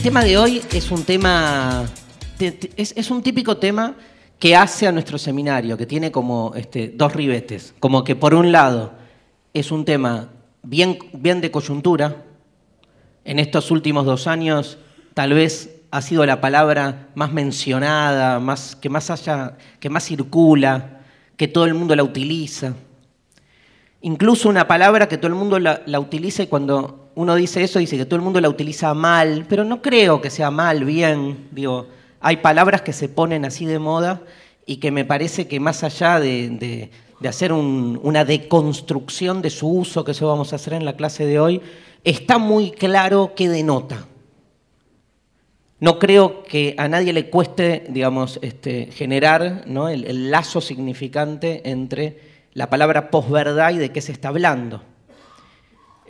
el tema de hoy es un tema, es, un típico tema que hace a nuestro seminario, que tiene como este, dos ribetes. Como que por un lado es un tema bien, bien de coyuntura. En estos últimos dos años tal vez ha sido la palabra más mencionada, más, que, más haya, que más circula, que todo el mundo la utiliza. Incluso una palabra que todo el mundo la, utilice utiliza cuando uno dice eso, dice que todo el mundo la utiliza mal, pero no creo que sea mal, bien. Digo, hay palabras que se ponen así de moda y que me parece que más allá de, hacer una deconstrucción de su uso, que eso vamos a hacer en la clase de hoy, está muy claro qué denota. No creo que a nadie le cueste, digamos, este, generar ¿no? el, el lazo significante entre la palabra posverdad y de qué se está hablando.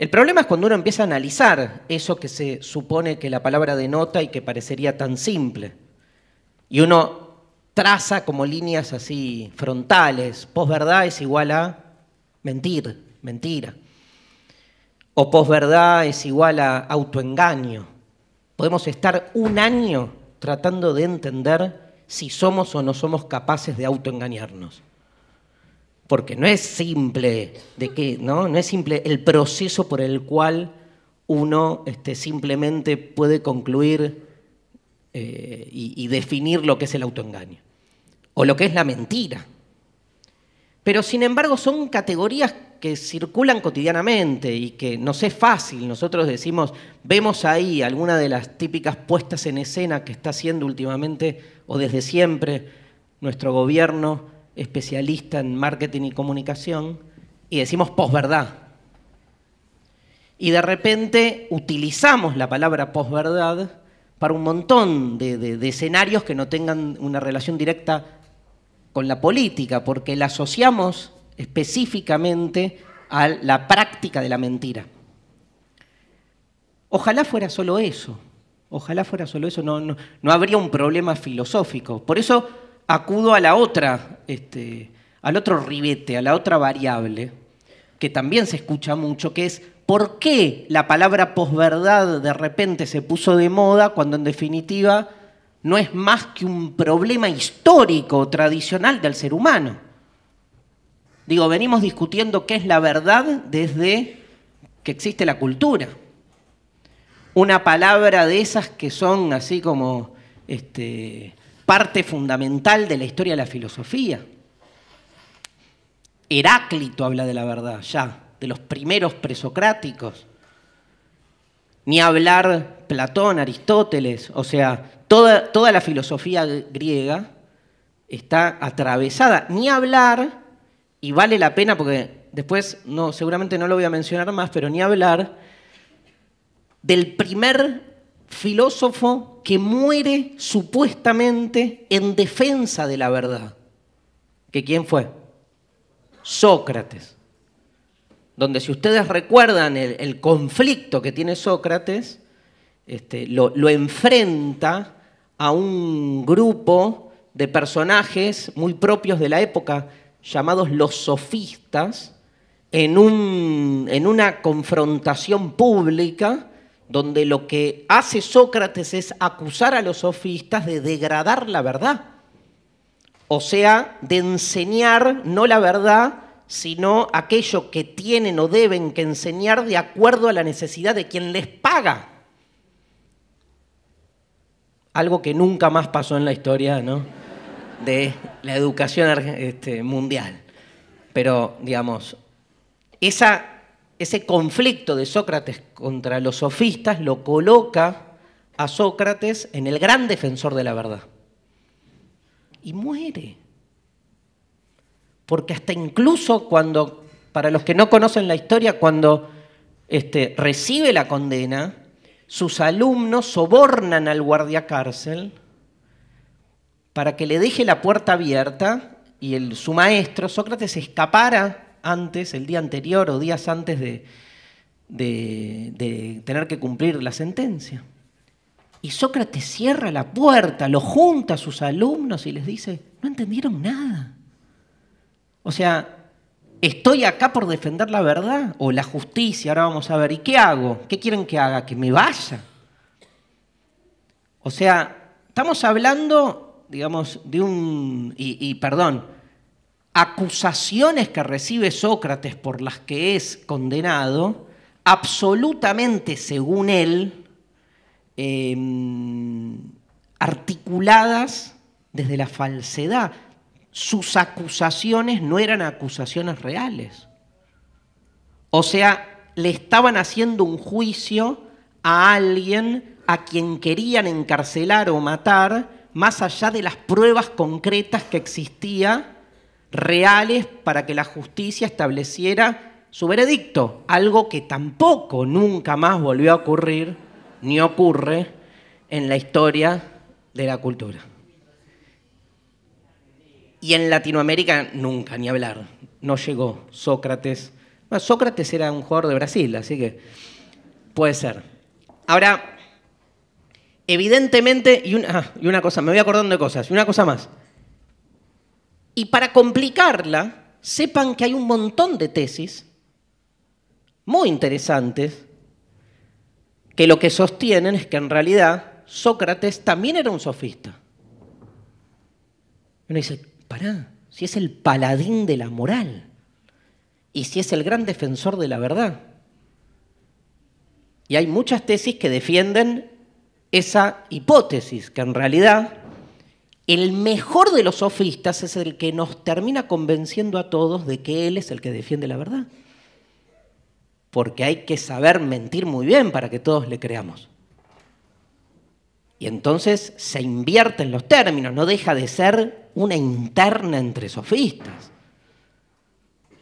El problema es cuando uno empieza a analizar eso que se supone que la palabra denota y que parecería tan simple. Y uno traza como líneas así frontales, posverdad es igual a mentir, mentira. O posverdad es igual a autoengaño. Podemos estar un año tratando de entender si somos o no somos capaces de autoengañarnos porque no es simple de que, ¿no? No es simple el proceso por el cual uno este, simplemente puede concluir eh, y, y definir lo que es el autoengaño o lo que es la mentira. Pero sin embargo son categorías que circulan cotidianamente y que no es fácil. Nosotros decimos, vemos ahí alguna de las típicas puestas en escena que está haciendo últimamente o desde siempre nuestro gobierno especialista en marketing y comunicación, y decimos posverdad. Y de repente utilizamos la palabra posverdad para un montón de, escenarios que no tengan una relación directa con la política, porque la asociamos específicamente a la práctica de la mentira. Ojalá fuera solo eso, ojalá fuera solo eso, no, no, no habría un problema filosófico. Por eso acudo a la otra este, al otro ribete, a la otra variable, que también se escucha mucho, que es por qué la palabra posverdad de repente se puso de moda cuando en definitiva no es más que un problema histórico tradicional del ser humano. Digo, venimos discutiendo qué es la verdad desde que existe la cultura. Una palabra de esas que son así como este, parte fundamental de la historia de la filosofía. Heráclito habla de la verdad ya, de los primeros presocráticos. Ni hablar Platón, Aristóteles, o sea, toda, toda la filosofía griega está atravesada. Ni hablar, y vale la pena porque después no, seguramente no lo voy a mencionar más, pero ni hablar del primer filósofo que muere supuestamente en defensa de la verdad. ¿Que quién fue? Sócrates. Donde si ustedes recuerdan el, conflicto que tiene Sócrates, este, lo, enfrenta a un grupo de personajes muy propios de la época, llamados los sofistas, en, una confrontación pública donde lo que hace Sócrates es acusar a los sofistas de degradar la verdad, o sea, de enseñar no la verdad, sino aquello que tienen o deben que enseñar de acuerdo a la necesidad de quien les paga. Algo que nunca más pasó en la historia ¿no? de la educación este, mundial. Pero, digamos, esa ese conflicto de Sócrates contra los sofistas lo coloca a Sócrates en el gran defensor de la verdad. Y muere. Porque hasta incluso cuando, para los que no conocen la historia, cuando este, recibe la condena, sus alumnos sobornan al guardia cárcel para que le deje la puerta abierta y el, su maestro, Sócrates, escapara antes, el día anterior o días antes de, tener que cumplir la sentencia. Y Sócrates cierra la puerta, lo junta a sus alumnos y les dice, no entendieron nada. O sea, estoy acá por defender la verdad o la justicia, ahora vamos a ver, ¿y qué hago? ¿Qué quieren que haga? ¿Que me vaya? O sea, estamos hablando, digamos, de un, y perdón, acusaciones que recibe Sócrates por las que es condenado, absolutamente, según él, em, articuladas desde la falsedad. Sus acusaciones no eran acusaciones reales. O sea, le estaban haciendo un juicio a alguien a quien querían encarcelar o matar, más allá de las pruebas concretas que existía reales para que la justicia estableciera su veredicto, algo que tampoco nunca más volvió a ocurrir ni ocurre en la historia de la cultura. Y en Latinoamérica nunca, ni hablar, no llegó Sócrates. Sócrates era un jugador de Brasil, así que puede ser. Ahora, evidentemente, y ah, y una cosa, me voy acordando de cosas, y una cosa más. Y para complicarla, sepan que hay un montón de tesis muy interesantes que lo que sostienen es que en realidad Sócrates también era un sofista. Uno dice, pará, si es el paladín de la moral y si es el gran defensor de la verdad. Y hay muchas tesis que defienden esa hipótesis, que en realidad el mejor de los sofistas es el que nos termina convenciendo a todos de que él es el que defiende la verdad. Porque hay que saber mentir muy bien para que todos le creamos. Y entonces se invierte en los términos, no deja de ser una interna entre sofistas.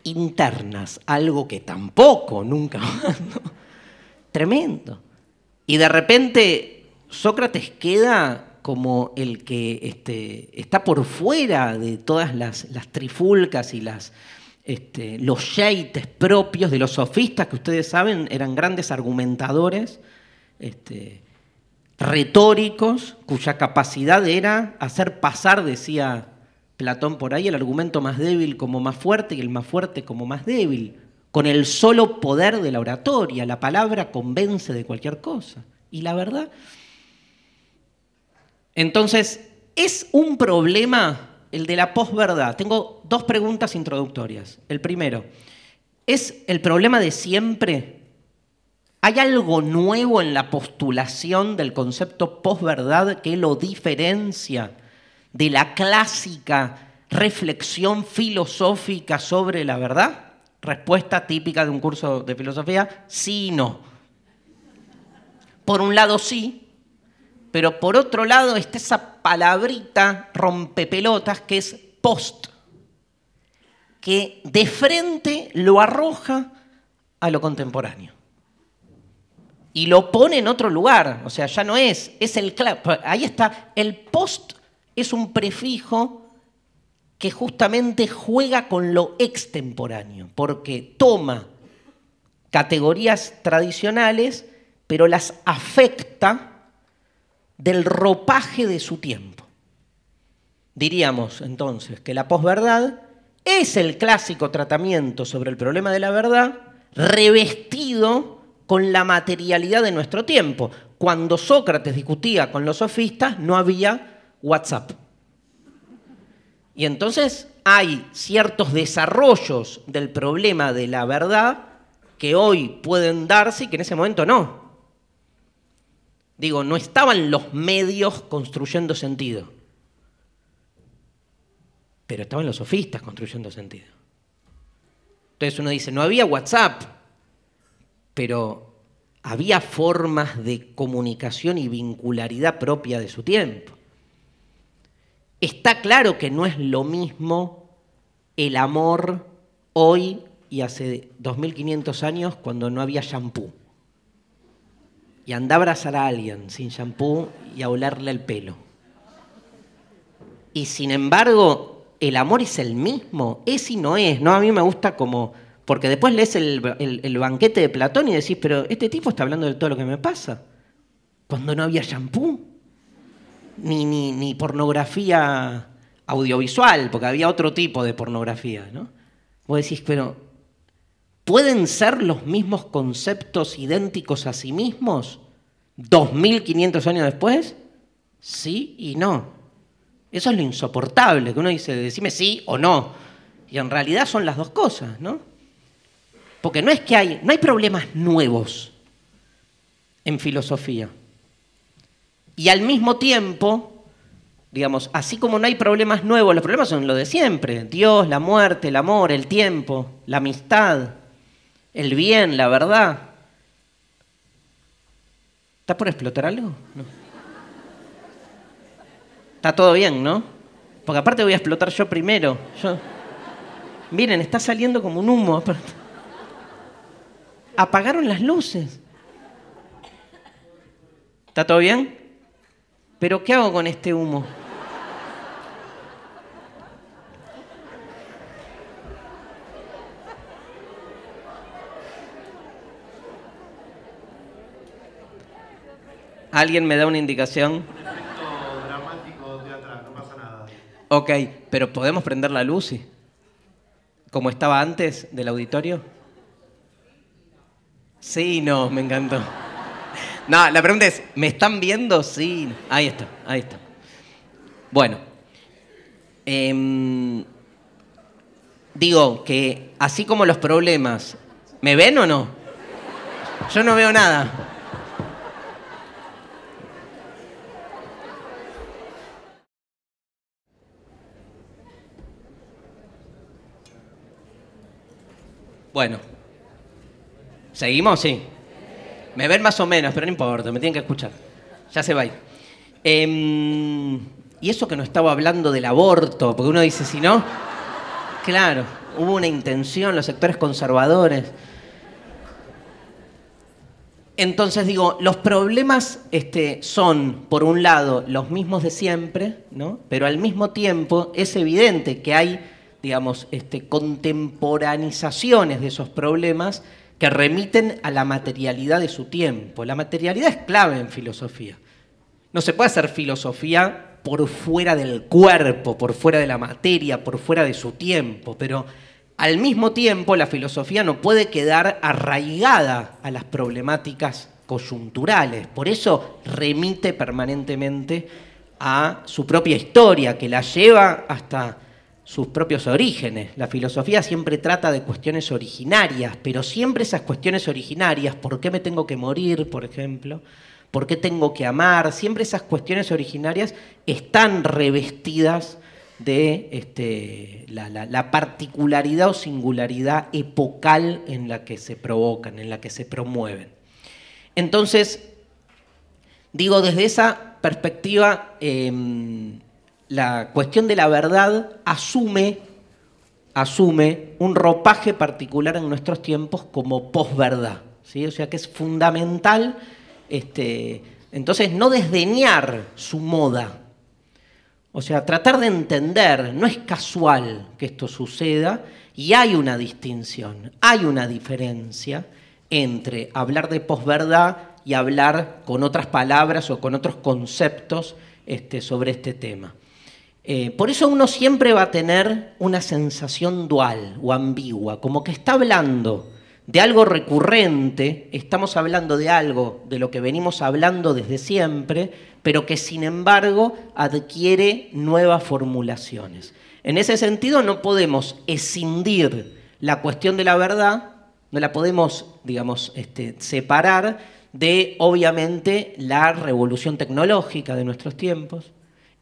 Internas, algo que tampoco, nunca Tremendo. Y de repente Sócrates queda como el que este, está por fuera de todas las, trifulcas y este, los yeites propios de los sofistas, que ustedes saben eran grandes argumentadores, este, retóricos, cuya capacidad era hacer pasar, decía Platón por ahí, el argumento más débil como más fuerte y el más fuerte como más débil, con el solo poder de la oratoria. La palabra convence de cualquier cosa. Y la verdad entonces, ¿es un problema el de la posverdad? Tengo dos preguntas introductorias. El primero, ¿es el problema de siempre? ¿Hay algo nuevo en la postulación del concepto posverdad que lo diferencia de la clásica reflexión filosófica sobre la verdad? Respuesta típica de un curso de filosofía, sí y no. Por un lado sí, pero por otro lado está esa palabrita rompepelotas que es post, que de frente lo arroja a lo contemporáneo. Y lo pone en otro lugar, o sea, ya no es, es el ahí está, el post es un prefijo que justamente juega con lo extemporáneo, porque toma categorías tradicionales, pero las afecta del ropaje de su tiempo. Diríamos entonces que la posverdad es el clásico tratamiento sobre el problema de la verdad revestido con la materialidad de nuestro tiempo. Cuando Sócrates discutía con los sofistas no había WhatsApp. Y entonces hay ciertos desarrollos del problema de la verdad que hoy pueden darse y que en ese momento no. Digo, no estaban los medios construyendo sentido, pero estaban los sofistas construyendo sentido. Entonces uno dice, no había WhatsApp, pero había formas de comunicación y vincularidad propia de su tiempo. Está claro que no es lo mismo el amor hoy y hace 2500 años cuando no había shampoo y anda a abrazar a alguien sin shampoo y a olerle el pelo. Y sin embargo, el amor es el mismo, es y no es, ¿no? A mí me gusta como, porque después lees el, banquete de Platón y decís, pero este tipo está hablando de todo lo que me pasa, cuando no había shampoo, ni, ni, pornografía audiovisual, porque había otro tipo de pornografía, ¿no? Vos decís, pero ¿Pueden ser los mismos conceptos idénticos a sí mismos 2500 años después? Sí y no. Eso es lo insoportable, que uno dice, decime sí o no. Y en realidad son las dos cosas, ¿no? Porque no es que hay, no hay problemas nuevos en filosofía. Y al mismo tiempo, digamos, así como no hay problemas nuevos, los problemas son los de siempre, Dios, la muerte, el amor, el tiempo, la amistad, el bien, la verdad. ¿Está por explotar algo? No. Está todo bien, ¿no? Porque aparte voy a explotar yo primero. Yo... Miren, está saliendo como un humo. Apagaron las luces. ¿Está todo bien? ¿Pero qué hago con este humo? ¿Alguien me da una indicación? efecto dramático de no pasa nada. Ok, pero podemos prender la luz, como estaba antes del auditorio. Sí, no, me encantó. No, la pregunta es, ¿me están viendo? Sí. Ahí está, ahí está. Bueno, em, digo que así como los problemas, ¿me ven o no? Yo no veo nada. Bueno. ¿Seguimos? Sí. Me ven más o menos, pero no importa, me tienen que escuchar. Ya se va em, y eso que no estaba hablando del aborto, porque uno dice, si no, claro, hubo una intención, los sectores conservadores. Entonces digo, los problemas este, son, por un lado, los mismos de siempre, ¿no? pero al mismo tiempo es evidente que hay digamos, este, contemporanizaciones de esos problemas que remiten a la materialidad de su tiempo. La materialidad es clave en filosofía. No se puede hacer filosofía por fuera del cuerpo, por fuera de la materia, por fuera de su tiempo, pero al mismo tiempo la filosofía no puede quedar arraigada a las problemáticas coyunturales, por eso remite permanentemente a su propia historia, que la lleva hasta sus propios orígenes. La filosofía siempre trata de cuestiones originarias, pero siempre esas cuestiones originarias, ¿por qué me tengo que morir, por ejemplo? ¿Por qué tengo que amar? Siempre esas cuestiones originarias están revestidas de este, la, particularidad o singularidad epocal en la que se provocan, en la que se promueven. Entonces, digo, desde esa perspectiva, em, la cuestión de la verdad asume, un ropaje particular en nuestros tiempos como posverdad. O sea que es fundamental este, entonces no desdeñar su moda. O sea, tratar de entender, no es casual que esto suceda y hay una distinción, hay una diferencia entre hablar de posverdad y hablar con otras palabras o con otros conceptos este, sobre este tema. Eh, por eso uno siempre va a tener una sensación dual o ambigua, como que está hablando de algo recurrente, estamos hablando de algo de lo que venimos hablando desde siempre, pero que sin embargo adquiere nuevas formulaciones. En ese sentido no podemos escindir la cuestión de la verdad, no la podemos, digamos, este, separar de obviamente la revolución tecnológica de nuestros tiempos,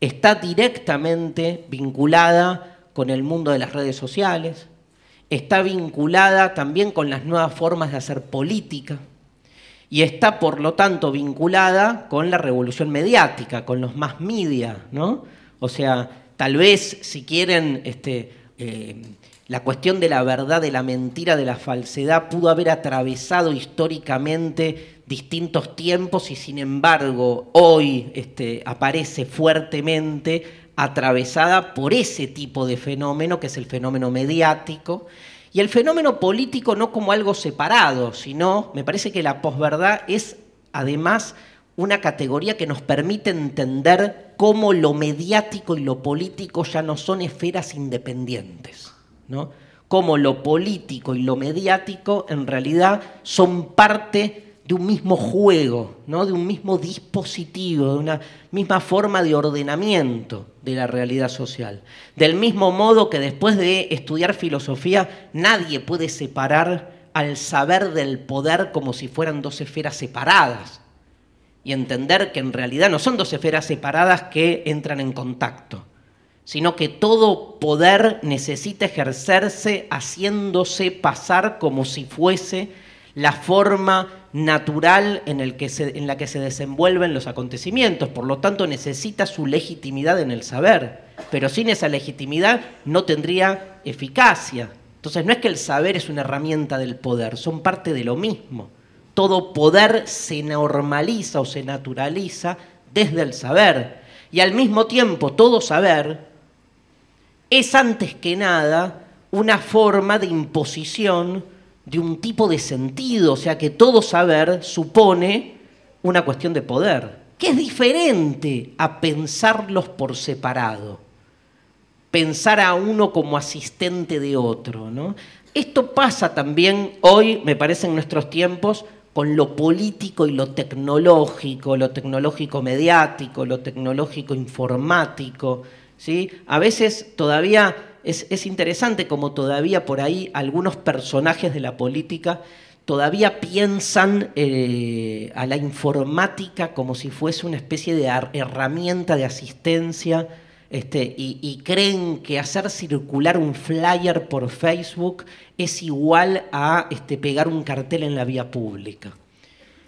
está directamente vinculada con el mundo de las redes sociales, está vinculada también con las nuevas formas de hacer política y está por lo tanto vinculada con la revolución mediática, con los más media, ¿no? O sea, tal vez si quieren este, eh, la cuestión de la verdad, de la mentira, de la falsedad pudo haber atravesado históricamente distintos tiempos y sin embargo hoy este, aparece fuertemente atravesada por ese tipo de fenómeno que es el fenómeno mediático y el fenómeno político no como algo separado, sino me parece que la posverdad es además una categoría que nos permite entender cómo lo mediático y lo político ya no son esferas independientes, ¿no? Cómo lo político y lo mediático en realidad son parte de un mismo juego, ¿no? de un mismo dispositivo, de una misma forma de ordenamiento de la realidad social. Del mismo modo que después de estudiar filosofía, nadie puede separar al saber del poder como si fueran dos esferas separadas y entender que en realidad no son dos esferas separadas que entran en contacto, sino que todo poder necesita ejercerse haciéndose pasar como si fuese la forma natural en, la que se desenvuelven los acontecimientos, por lo tanto necesita su legitimidad en el saber, pero sin esa legitimidad no tendría eficacia. Entonces no es que el saber es una herramienta del poder, son parte de lo mismo. Todo poder se normaliza o se naturaliza desde el saber. Y al mismo tiempo todo saber es antes que nada una forma de imposición de un tipo de sentido, o sea que todo saber supone una cuestión de poder, que es diferente a pensarlos por separado, pensar a uno como asistente de otro. ¿no? Esto pasa también hoy, me parece, en nuestros tiempos, con lo político y lo tecnológico, lo tecnológico mediático, lo tecnológico informático. ¿sí? A veces todavía es, interesante como todavía por ahí algunos personajes de la política todavía piensan eh, a la informática como si fuese una especie de herramienta de asistencia este, y, creen que hacer circular un flyer por Facebook es igual a este, pegar un cartel en la vía pública.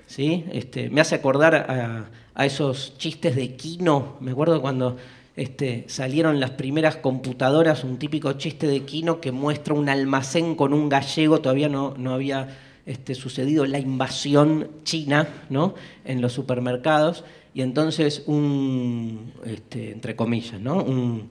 ¿Sí? Este, me hace acordar a, a esos chistes de Kino, me acuerdo cuando este, salieron las primeras computadoras, un típico chiste de Quino que muestra un almacén con un gallego, todavía no, había este, sucedido la invasión china ¿no? en los supermercados, y entonces un, este, entre comillas, un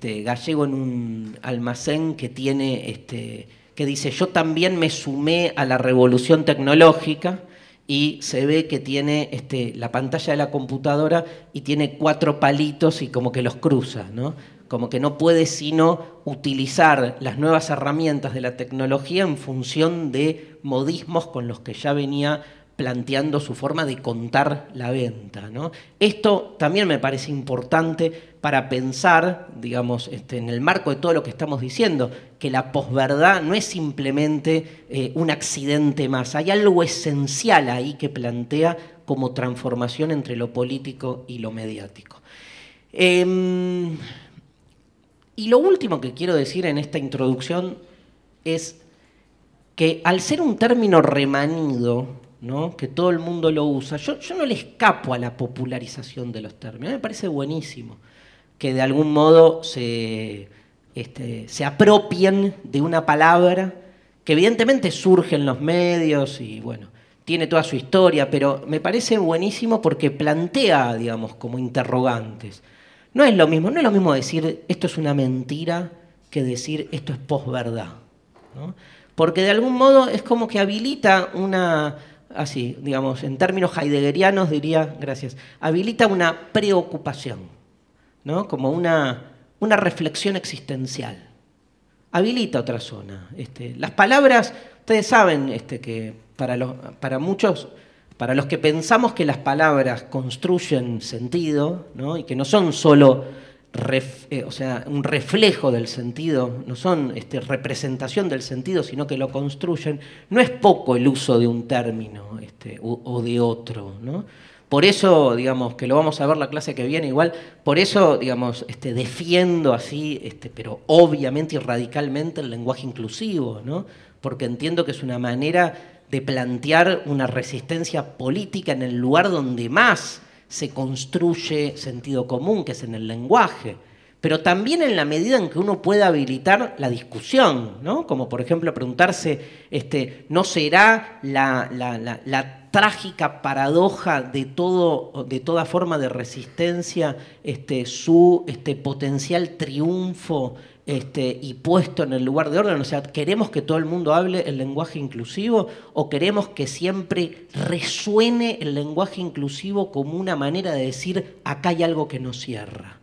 gallego en un almacén que tiene, que dice, yo también me sumé a la revolución tecnológica, y se ve que tiene este, la pantalla de la computadora y tiene cuatro palitos y como que los cruza, ¿no? como que no puede sino utilizar las nuevas herramientas de la tecnología en función de modismos con los que ya venía planteando su forma de contar la venta. ¿no? Esto también me parece importante para pensar, digamos, este, en el marco de todo lo que estamos diciendo, que la posverdad no es simplemente eh, un accidente más, hay algo esencial ahí que plantea como transformación entre lo político y lo mediático. Em, y lo último que quiero decir en esta introducción es que al ser un término remanido, que todo el mundo lo usa. Yo, no le escapo a la popularización de los términos, me parece buenísimo que de algún modo se, este, se apropien de una palabra que evidentemente surge en los medios y bueno, tiene toda su historia, pero me parece buenísimo porque plantea, digamos, como interrogantes. No es lo mismo, no es lo mismo decir esto es una mentira que decir esto es posverdad. Porque de algún modo es como que habilita una, así, digamos, en términos heideggerianos diría, gracias, habilita una preocupación, ¿no? como una, reflexión existencial. Habilita otra zona. Este, las palabras, ustedes saben este, que para, para muchos, para los que pensamos que las palabras construyen sentido ¿no? y que no son solo eh, o sea, un reflejo del sentido, no son este, representación del sentido, sino que lo construyen, no es poco el uso de un término este, o, de otro. ¿no? Por eso, digamos, que lo vamos a ver la clase que viene igual, por eso, digamos, este, defiendo así, este, pero obviamente y radicalmente el lenguaje inclusivo, ¿no? porque entiendo que es una manera de plantear una resistencia política en el lugar donde más se construye sentido común, que es en el lenguaje pero también en la medida en que uno pueda habilitar la discusión, ¿no? Como por ejemplo preguntarse, este, ¿no será la, trágica paradoja de, de toda forma de resistencia este, su este, potencial triunfo este, y puesto en el lugar de orden? O sea, ¿queremos que todo el mundo hable el lenguaje inclusivo o queremos que siempre resuene el lenguaje inclusivo como una manera de decir acá hay algo que nos cierra?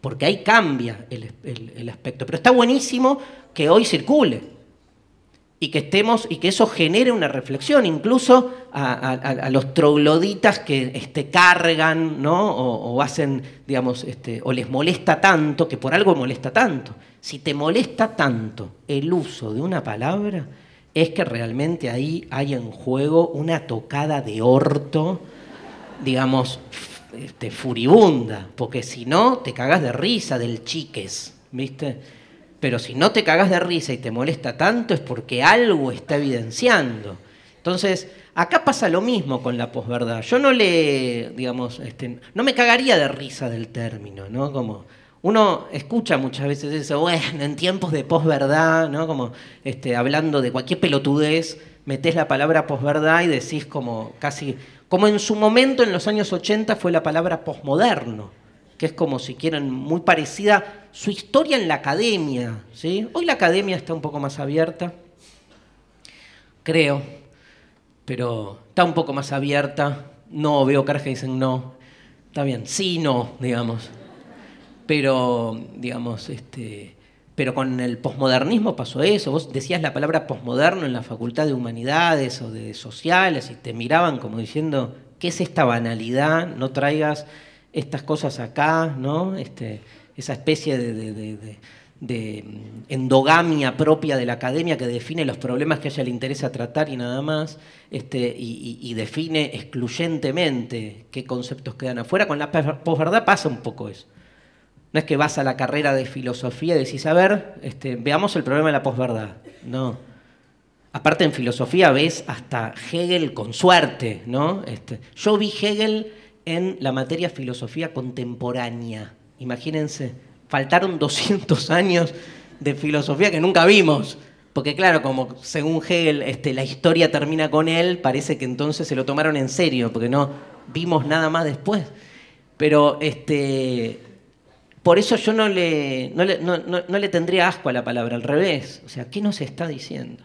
porque ahí cambia el, aspecto. Pero está buenísimo que hoy circule y que estemos y que eso genere una reflexión, incluso a, los trogloditas que este, cargan ¿no? o, hacen, digamos, este, o les molesta tanto, que por algo molesta tanto. Si te molesta tanto el uso de una palabra, es que realmente ahí hay en juego una tocada de orto, digamos, este, furibunda, porque si no te cagas de risa del chiques, ¿viste? Pero si no te cagas de risa y te molesta tanto es porque algo está evidenciando. Entonces, acá pasa lo mismo con la posverdad. Yo no le, digamos, este, no me cagaría de risa del término, ¿no? Como uno escucha muchas veces eso, bueno, en tiempos de posverdad, ¿no? Como este, hablando de cualquier pelotudez, metes la palabra posverdad y decís como casi como en su momento, en los años 80, fue la palabra posmoderno, que es como si quieren muy parecida su historia en la academia. ¿sí? Hoy la academia está un poco más abierta, creo, pero está un poco más abierta. No, veo caras que dicen no. Está bien, sí, no, digamos. Pero, digamos, este, pero con el posmodernismo pasó eso. Vos decías la palabra posmoderno en la Facultad de Humanidades o de Sociales y te miraban como diciendo, ¿qué es esta banalidad? No traigas estas cosas acá, ¿no? Este, esa especie de, mm, endogamia propia de la academia que define los problemas que a ella le interesa tratar y nada más, este, y, y define excluyentemente qué conceptos quedan afuera. Con la posverdad pasa un poco eso. No es que vas a la carrera de filosofía y decís, a ver, este, veamos el problema de la posverdad. No. Aparte en filosofía ves hasta Hegel con suerte, ¿no? Este, yo vi Hegel en la materia filosofía contemporánea. Imagínense, faltaron 200 años de filosofía que nunca vimos. Porque claro, como según Hegel este, la historia termina con él, parece que entonces se lo tomaron en serio, porque no vimos nada más después. Pero este, por eso yo no le, no, no, tendría asco a la palabra, al revés. O sea, ¿qué nos está diciendo?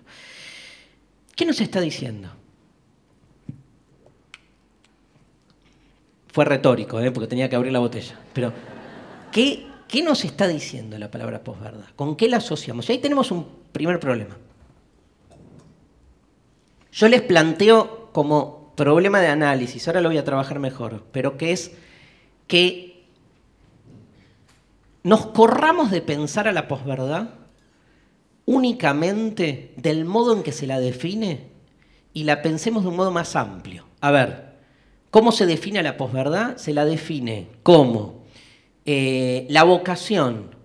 ¿Qué nos está diciendo? Fue retórico, ¿eh? porque tenía que abrir la botella. Pero, ¿qué, ¿qué nos está diciendo la palabra posverdad? ¿Con qué la asociamos? Y ahí tenemos un primer problema. Yo les planteo como problema de análisis, ahora lo voy a trabajar mejor, pero que es que nos corramos de pensar a la posverdad únicamente del modo en que se la define y la pensemos de un modo más amplio. A ver, ¿cómo se define la posverdad? Se la define como eh, la vocación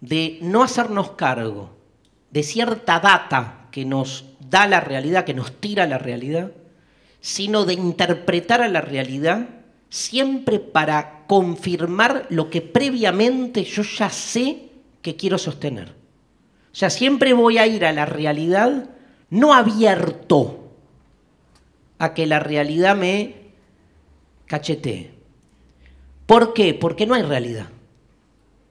de no hacernos cargo de cierta data que nos da la realidad, que nos tira la realidad, sino de interpretar a la realidad siempre para confirmar lo que previamente yo ya sé que quiero sostener. O sea, siempre voy a ir a la realidad no abierto a que la realidad me cachetee. ¿Por qué? Porque no hay realidad.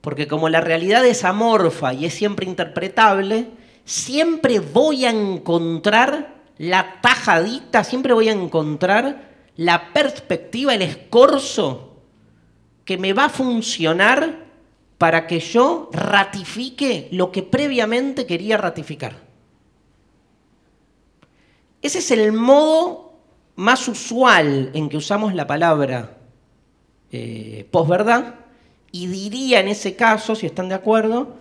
Porque como la realidad es amorfa y es siempre interpretable, siempre voy a encontrar la tajadita, siempre voy a encontrar la perspectiva, el escorzo que me va a funcionar para que yo ratifique lo que previamente quería ratificar. Ese es el modo más usual en que usamos la palabra eh, posverdad y diría en ese caso, si están de acuerdo,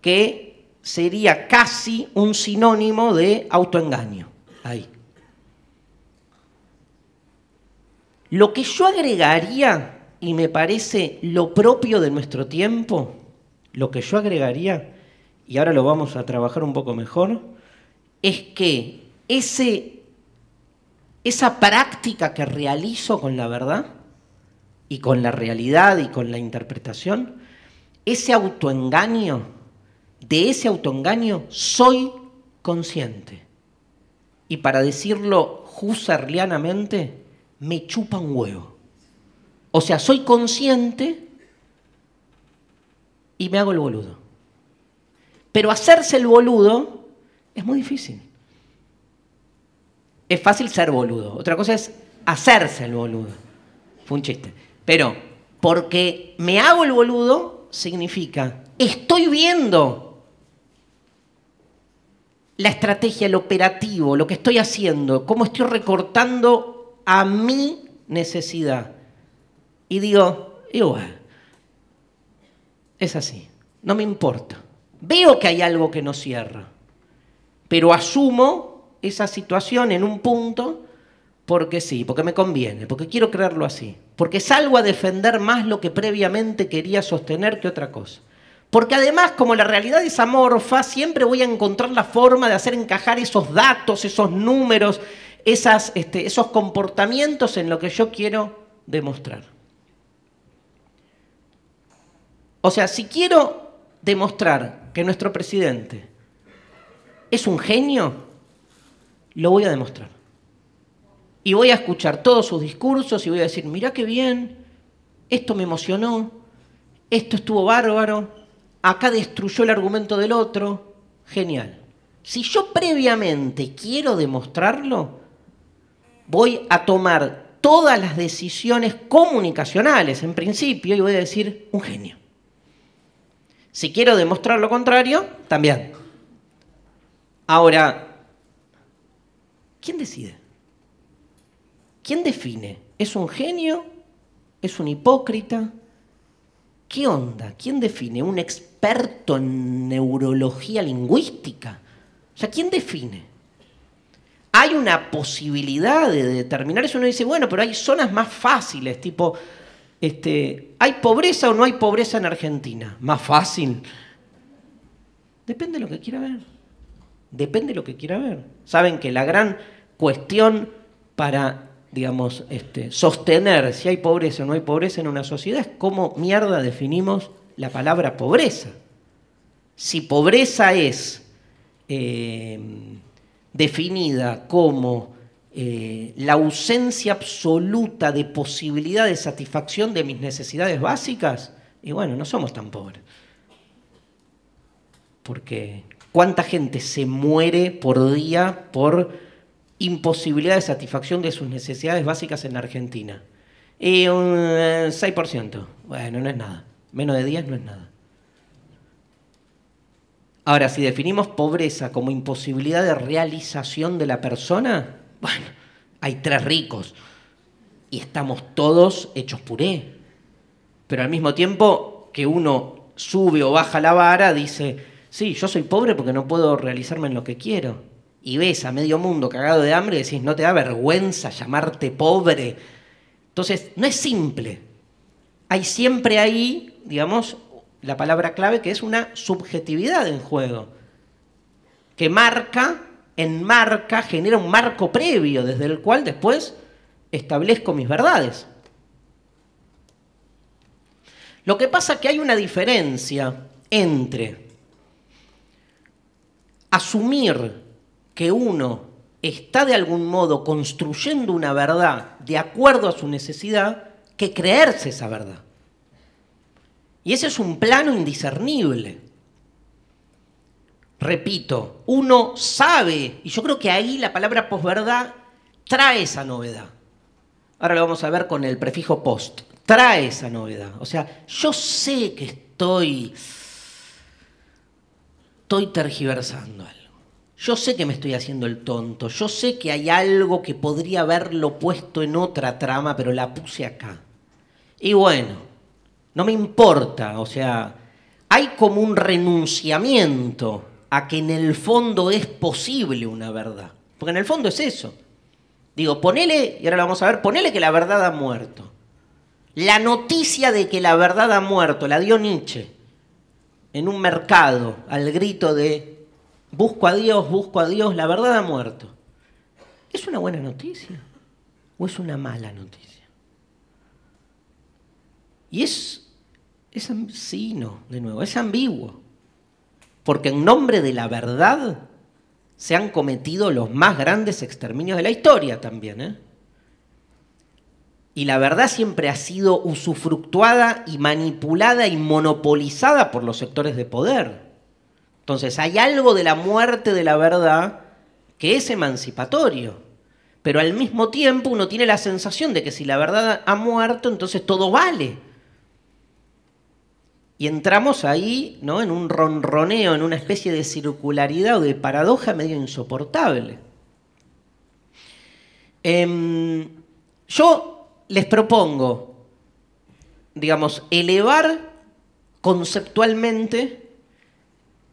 que sería casi un sinónimo de autoengaño. Ahí. Lo que yo agregaría, y me parece lo propio de nuestro tiempo, lo que yo agregaría, y ahora lo vamos a trabajar un poco mejor, es que ese, esa práctica que realizo con la verdad y con la realidad y con la interpretación, ese autoengaño, de ese autoengaño soy consciente. Y para decirlo husserlianamente, me chupa un huevo. O sea, soy consciente y me hago el boludo. Pero hacerse el boludo es muy difícil. Es fácil ser boludo. Otra cosa es hacerse el boludo. Fue un chiste. Pero porque me hago el boludo significa, estoy viendo la estrategia, el operativo, lo que estoy haciendo, cómo estoy recortando a mi necesidad. Y digo, igual, es así, no me importa. Veo que hay algo que no cierra, pero asumo esa situación en un punto porque sí, porque me conviene, porque quiero creerlo así, porque salgo a defender más lo que previamente quería sostener que otra cosa. Porque además, como la realidad es amorfa, siempre voy a encontrar la forma de hacer encajar esos datos, esos números, este, esos comportamientos en lo que yo quiero demostrar. O sea, si quiero demostrar que nuestro presidente es un genio, lo voy a demostrar. Y voy a escuchar todos sus discursos y voy a decir, mirá qué bien, esto me emocionó, esto estuvo bárbaro, acá destruyó el argumento del otro, genial. Si yo previamente quiero demostrarlo, voy a tomar todas las decisiones comunicacionales, en principio, y voy a decir, un genio. Si quiero demostrar lo contrario, también. Ahora, ¿quién decide? ¿Quién define? ¿Es un genio? ¿Es un hipócrita? ¿Qué onda? ¿Quién define? ¿Un experto en neurología lingüística? O sea, ¿quién define? hay una posibilidad de determinar eso. Uno dice, bueno, pero hay zonas más fáciles, tipo, este, ¿hay pobreza o no hay pobreza en Argentina? Más fácil. Depende de lo que quiera ver. Depende de lo que quiera ver. Saben que la gran cuestión para, digamos, este, sostener si hay pobreza o no hay pobreza en una sociedad es cómo mierda definimos la palabra pobreza. Si pobreza es... Eh, definida como eh, la ausencia absoluta de posibilidad de satisfacción de mis necesidades básicas, y bueno, no somos tan pobres. Porque ¿cuánta gente se muere por día por imposibilidad de satisfacción de sus necesidades básicas en Argentina? Y un 6%. Eh, bueno, no es nada. Menos de 10 no es nada. Ahora, si definimos pobreza como imposibilidad de realización de la persona, bueno, hay tres ricos y estamos todos hechos puré. Pero al mismo tiempo que uno sube o baja la vara, dice, sí, yo soy pobre porque no puedo realizarme en lo que quiero. Y ves a medio mundo cagado de hambre y decís, no te da vergüenza llamarte pobre. Entonces, no es simple. Hay siempre ahí, digamos, la palabra clave que es una subjetividad en juego, que marca, enmarca, genera un marco previo desde el cual después establezco mis verdades. Lo que pasa es que hay una diferencia entre asumir que uno está de algún modo construyendo una verdad de acuerdo a su necesidad que creerse esa verdad. Y ese es un plano indiscernible. Repito, uno sabe, y yo creo que ahí la palabra posverdad trae esa novedad. Ahora lo vamos a ver con el prefijo post. Trae esa novedad. O sea, yo sé que estoy estoy tergiversando algo. Yo sé que me estoy haciendo el tonto, yo sé que hay algo que podría haberlo puesto en otra trama, pero la puse acá. Y bueno, no me importa, o sea, hay como un renunciamiento a que en el fondo es posible una verdad. Porque en el fondo es eso. Digo, ponele, y ahora lo vamos a ver, ponele que la verdad ha muerto. La noticia de que la verdad ha muerto la dio Nietzsche en un mercado al grito de busco a Dios, busco a Dios, la verdad ha muerto. ¿Es una buena noticia o es una mala noticia? Y es es, sí, no, de nuevo, es ambiguo. Porque en nombre de la verdad se han cometido los más grandes exterminios de la historia también. ¿eh? Y la verdad siempre ha sido usufructuada y manipulada y monopolizada por los sectores de poder. Entonces hay algo de la muerte de la verdad que es emancipatorio. Pero al mismo tiempo uno tiene la sensación de que si la verdad ha muerto, entonces todo vale y entramos ahí en un ronroneo, en una especie de circularidad o de paradoja medio insoportable. Em, yo les propongo, digamos, elevar conceptualmente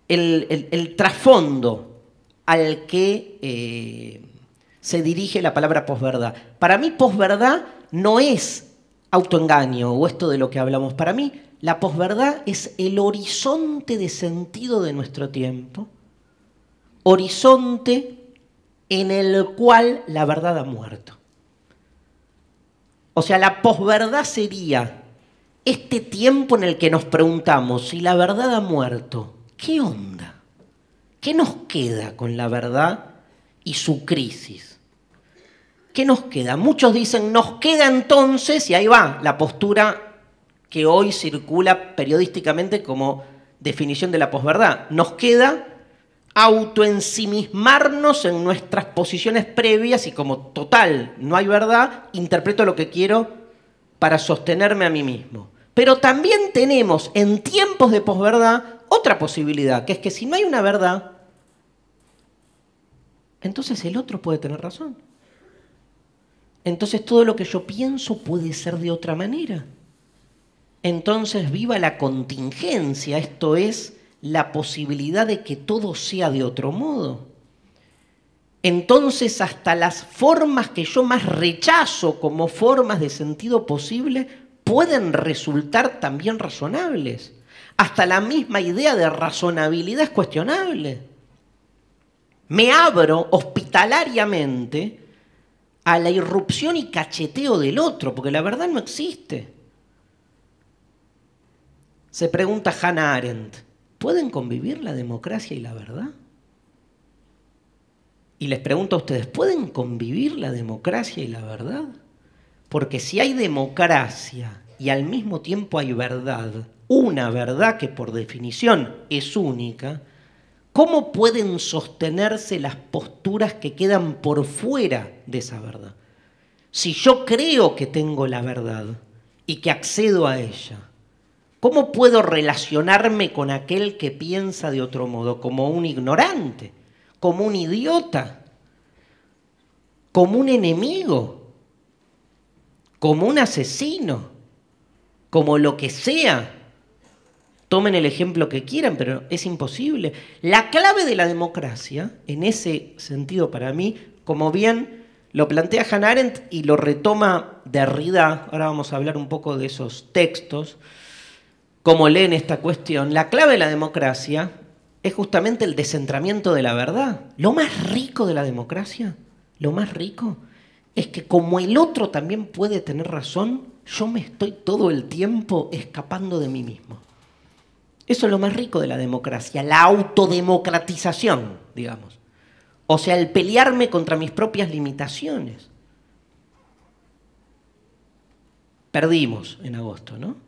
el, trasfondo al que eh, se dirige la palabra posverdad. Para mí, posverdad no es autoengaño o esto de lo que hablamos. Para mí, la posverdad es el horizonte de sentido de nuestro tiempo, horizonte en el cual la verdad ha muerto. O sea, la posverdad sería este tiempo en el que nos preguntamos si la verdad ha muerto, ¿qué onda? ¿Qué nos queda con la verdad y su crisis? ¿Qué nos queda? Muchos dicen, nos queda entonces, y ahí va la postura que hoy circula periodísticamente como definición de la posverdad. Nos queda autoensimismarnos en nuestras posiciones previas y como total, no hay verdad, interpreto lo que quiero para sostenerme a mí mismo. Pero también tenemos en tiempos de posverdad otra posibilidad, que es que si no hay una verdad, entonces el otro puede tener razón. Entonces todo lo que yo pienso puede ser de otra manera entonces viva la contingencia, esto es, la posibilidad de que todo sea de otro modo. Entonces hasta las formas que yo más rechazo como formas de sentido posible pueden resultar también razonables. Hasta la misma idea de razonabilidad es cuestionable. Me abro hospitalariamente a la irrupción y cacheteo del otro, porque la verdad no existe. Se pregunta Hannah Arendt, ¿pueden convivir la democracia y la verdad? Y les pregunto a ustedes, ¿pueden convivir la democracia y la verdad? Porque si hay democracia y al mismo tiempo hay verdad, una verdad que por definición es única, ¿cómo pueden sostenerse las posturas que quedan por fuera de esa verdad? Si yo creo que tengo la verdad y que accedo a ella, ¿Cómo puedo relacionarme con aquel que piensa de otro modo? Como un ignorante, como un idiota, como un enemigo, como un asesino, como lo que sea. Tomen el ejemplo que quieran, pero es imposible. La clave de la democracia, en ese sentido para mí, como bien lo plantea Hannah Arendt y lo retoma Derrida, ahora vamos a hablar un poco de esos textos, como leen esta cuestión, la clave de la democracia es justamente el descentramiento de la verdad. Lo más rico de la democracia, lo más rico, es que como el otro también puede tener razón, yo me estoy todo el tiempo escapando de mí mismo. Eso es lo más rico de la democracia, la autodemocratización, digamos. O sea, el pelearme contra mis propias limitaciones. Perdimos en agosto, ¿no?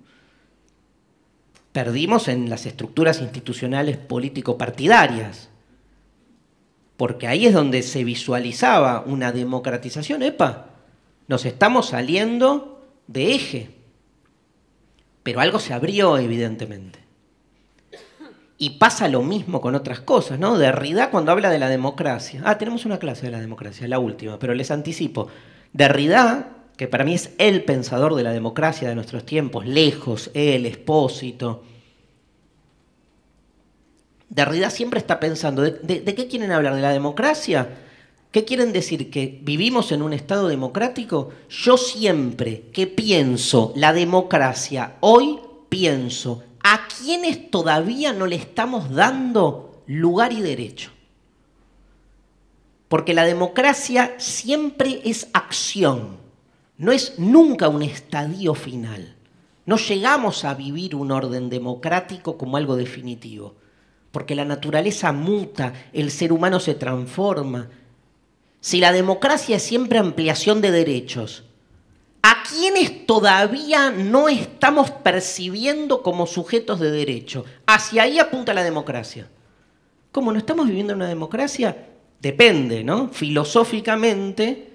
perdimos en las estructuras institucionales político-partidarias, porque ahí es donde se visualizaba una democratización, epa, nos estamos saliendo de eje, pero algo se abrió evidentemente. Y pasa lo mismo con otras cosas, ¿no? Derrida cuando habla de la democracia. Ah, tenemos una clase de la democracia, la última, pero les anticipo. Derrida que para mí es el pensador de la democracia de nuestros tiempos, lejos, el expósito. Derrida siempre está pensando, ¿de, de qué quieren hablar? ¿De la democracia? ¿Qué quieren decir? ¿Que vivimos en un Estado democrático? Yo siempre que pienso la democracia, hoy pienso a quienes todavía no le estamos dando lugar y derecho. Porque la democracia siempre es acción no es nunca un estadio final. No llegamos a vivir un orden democrático como algo definitivo, porque la naturaleza muta, el ser humano se transforma. Si la democracia es siempre ampliación de derechos, a quienes todavía no estamos percibiendo como sujetos de derecho. Hacia ahí apunta la democracia. ¿Cómo no estamos viviendo una democracia? Depende, ¿no? Filosóficamente,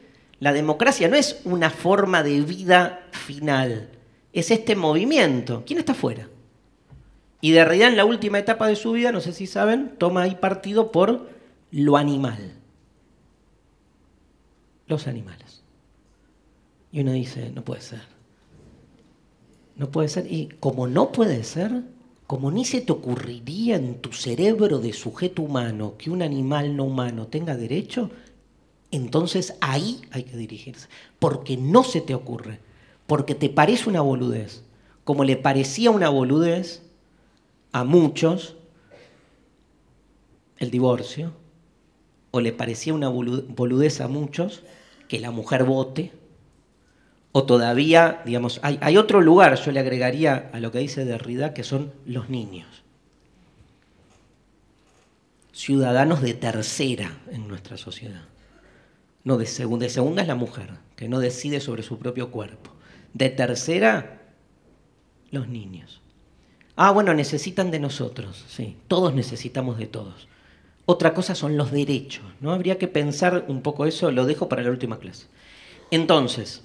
la democracia no es una forma de vida final, es este movimiento. ¿Quién está afuera? Y de realidad en la última etapa de su vida, no sé si saben, toma ahí partido por lo animal. Los animales. Y uno dice, no puede ser. No puede ser. Y como no puede ser, como ni se te ocurriría en tu cerebro de sujeto humano que un animal no humano tenga derecho, entonces ahí hay que dirigirse, porque no se te ocurre, porque te parece una boludez, como le parecía una boludez a muchos el divorcio, o le parecía una boludez a muchos que la mujer vote, o todavía, digamos, hay, hay otro lugar, yo le agregaría a lo que dice Derrida, que son los niños ciudadanos de tercera en nuestra sociedad. No, de segunda, segunda es la mujer, que no decide sobre su propio cuerpo. De tercera, los niños. Ah, bueno, necesitan de nosotros, sí, todos necesitamos de todos. Otra cosa son los derechos, ¿no? Habría que pensar un poco eso, lo dejo para la última clase. Entonces,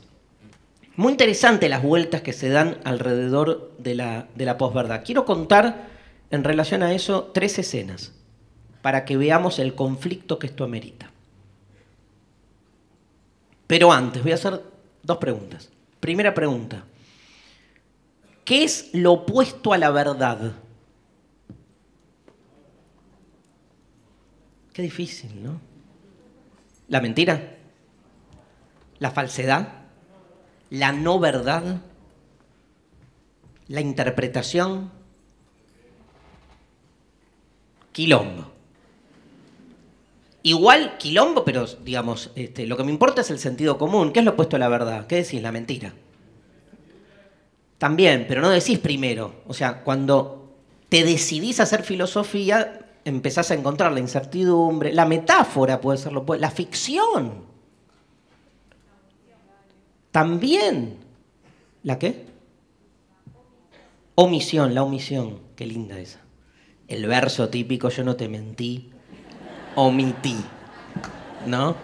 muy interesante las vueltas que se dan alrededor de la, de la posverdad. Quiero contar en relación a eso tres escenas para que veamos el conflicto que esto amerita. Pero antes, voy a hacer dos preguntas. Primera pregunta. ¿Qué es lo opuesto a la verdad? Qué difícil, ¿no? ¿La mentira? ¿La falsedad? ¿La no verdad? ¿La interpretación? Quilombo. Igual quilombo, pero digamos, este, lo que me importa es el sentido común. ¿Qué es lo opuesto a la verdad? ¿Qué decís? La mentira. También, pero no decís primero. O sea, cuando te decidís a hacer filosofía, empezás a encontrar la incertidumbre, la metáfora puede ser, lo la ficción. También. ¿La qué? Omisión, la omisión. Qué linda esa. El verso típico, yo no te mentí, omití, ¿no?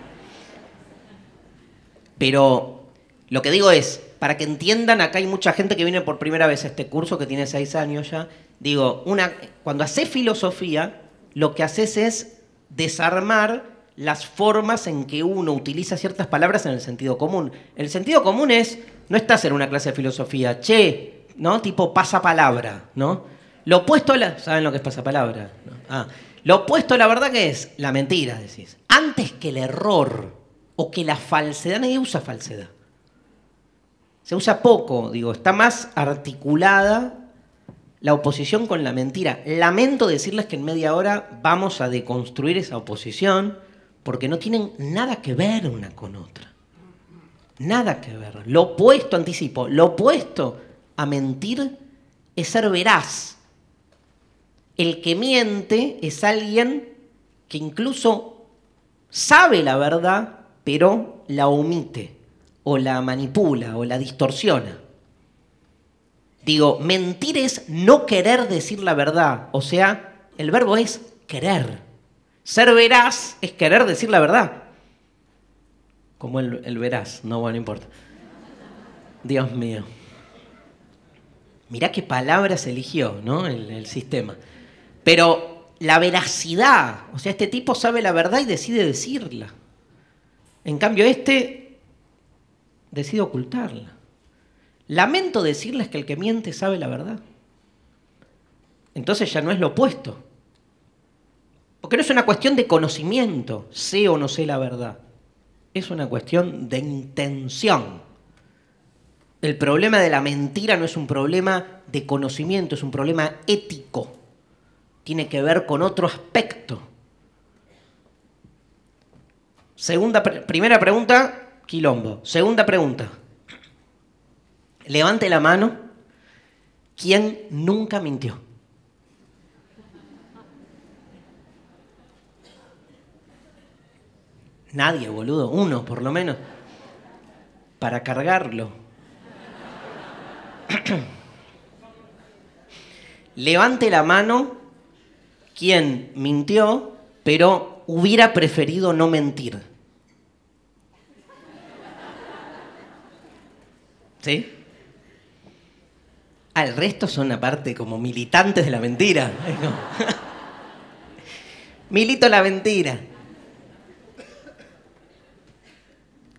Pero lo que digo es, para que entiendan, acá hay mucha gente que viene por primera vez a este curso, que tiene seis años ya. Digo, una, cuando haces filosofía, lo que haces es desarmar las formas en que uno utiliza ciertas palabras en el sentido común. El sentido común es, no estás en una clase de filosofía, che, ¿no? Tipo pasapalabra, ¿no? Lo opuesto a la... ¿Saben lo que es pasapalabra? ¿No? Ah, lo opuesto, la verdad, que es la mentira, decís. Antes que el error o que la falsedad, nadie usa falsedad. Se usa poco, digo, está más articulada la oposición con la mentira. Lamento decirles que en media hora vamos a deconstruir esa oposición porque no tienen nada que ver una con otra. Nada que ver. Lo opuesto, anticipo, lo opuesto a mentir es ser veraz el que miente es alguien que incluso sabe la verdad, pero la omite o la manipula o la distorsiona. Digo, mentir es no querer decir la verdad, o sea, el verbo es querer. Ser veraz es querer decir la verdad. Como el, el veraz, no, bueno, no importa. Dios mío. Mirá qué palabras eligió, ¿no? el sistema. Pero la veracidad, o sea, este tipo sabe la verdad y decide decirla. En cambio, este decide ocultarla. Lamento decirles que el que miente sabe la verdad. Entonces ya no es lo opuesto. Porque no es una cuestión de conocimiento, sé o no sé la verdad. Es una cuestión de intención. El problema de la mentira no es un problema de conocimiento, es un problema ético tiene que ver con otro aspecto. Segunda, primera pregunta, quilombo. Segunda pregunta. Levante la mano. ¿Quién nunca mintió? Nadie, boludo. Uno, por lo menos. Para cargarlo. Levante la mano quien mintió, pero hubiera preferido no mentir. ¿Sí? Al resto son aparte como militantes de la mentira. Milito la mentira.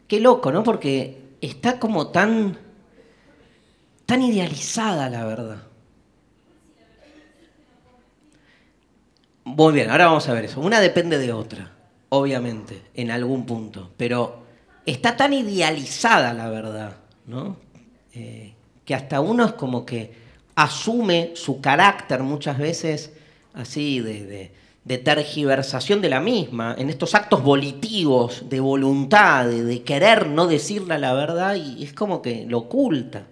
Qué loco, ¿no? Porque está como tan tan idealizada la verdad. Muy bien, ahora vamos a ver eso. Una depende de otra, obviamente, en algún punto, pero está tan idealizada la verdad, ¿no? Eh, que hasta uno es como que asume su carácter muchas veces así de, tergiversación de la misma, en estos actos volitivos de voluntad, de, querer no decirle la verdad, y es como que lo oculta.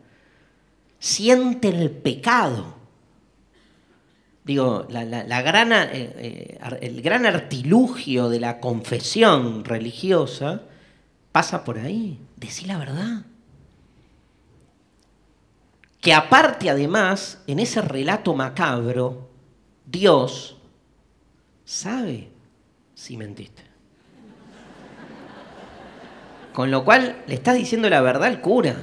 Siente el pecado Digo, la, eh, eh, el gran artilugio de la confesión religiosa pasa por ahí. Decí la verdad. Que aparte, además, en ese relato macabro, Dios sabe si mentiste. Con lo cual, le estás diciendo la verdad al cura,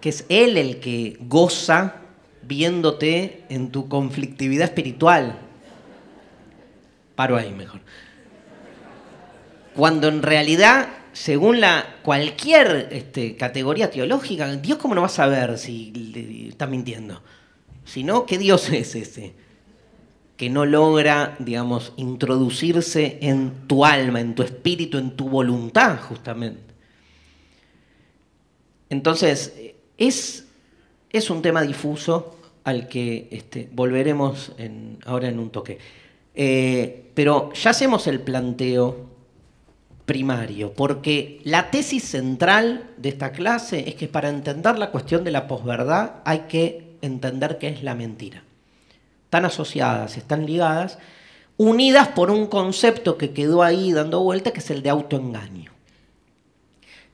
que es él el que goza viéndote en tu conflictividad espiritual. Paro ahí mejor. Cuando en realidad, según la cualquier este, categoría teológica, Dios cómo no va a saber si está mintiendo. Si no, ¿qué Dios es ese? que no logra, digamos, introducirse en tu alma, en tu espíritu, en tu voluntad, justamente. Entonces, es, es un tema difuso, al que este, volveremos ahora en un toque. Eh, pero ya hacemos el planteo primario, porque la tesis central de esta clase es que para entender la cuestión de la posverdad hay que entender qué es la mentira. Están asociadas, están ligadas, unidas por un concepto que quedó ahí dando vuelta, que es el de autoengaño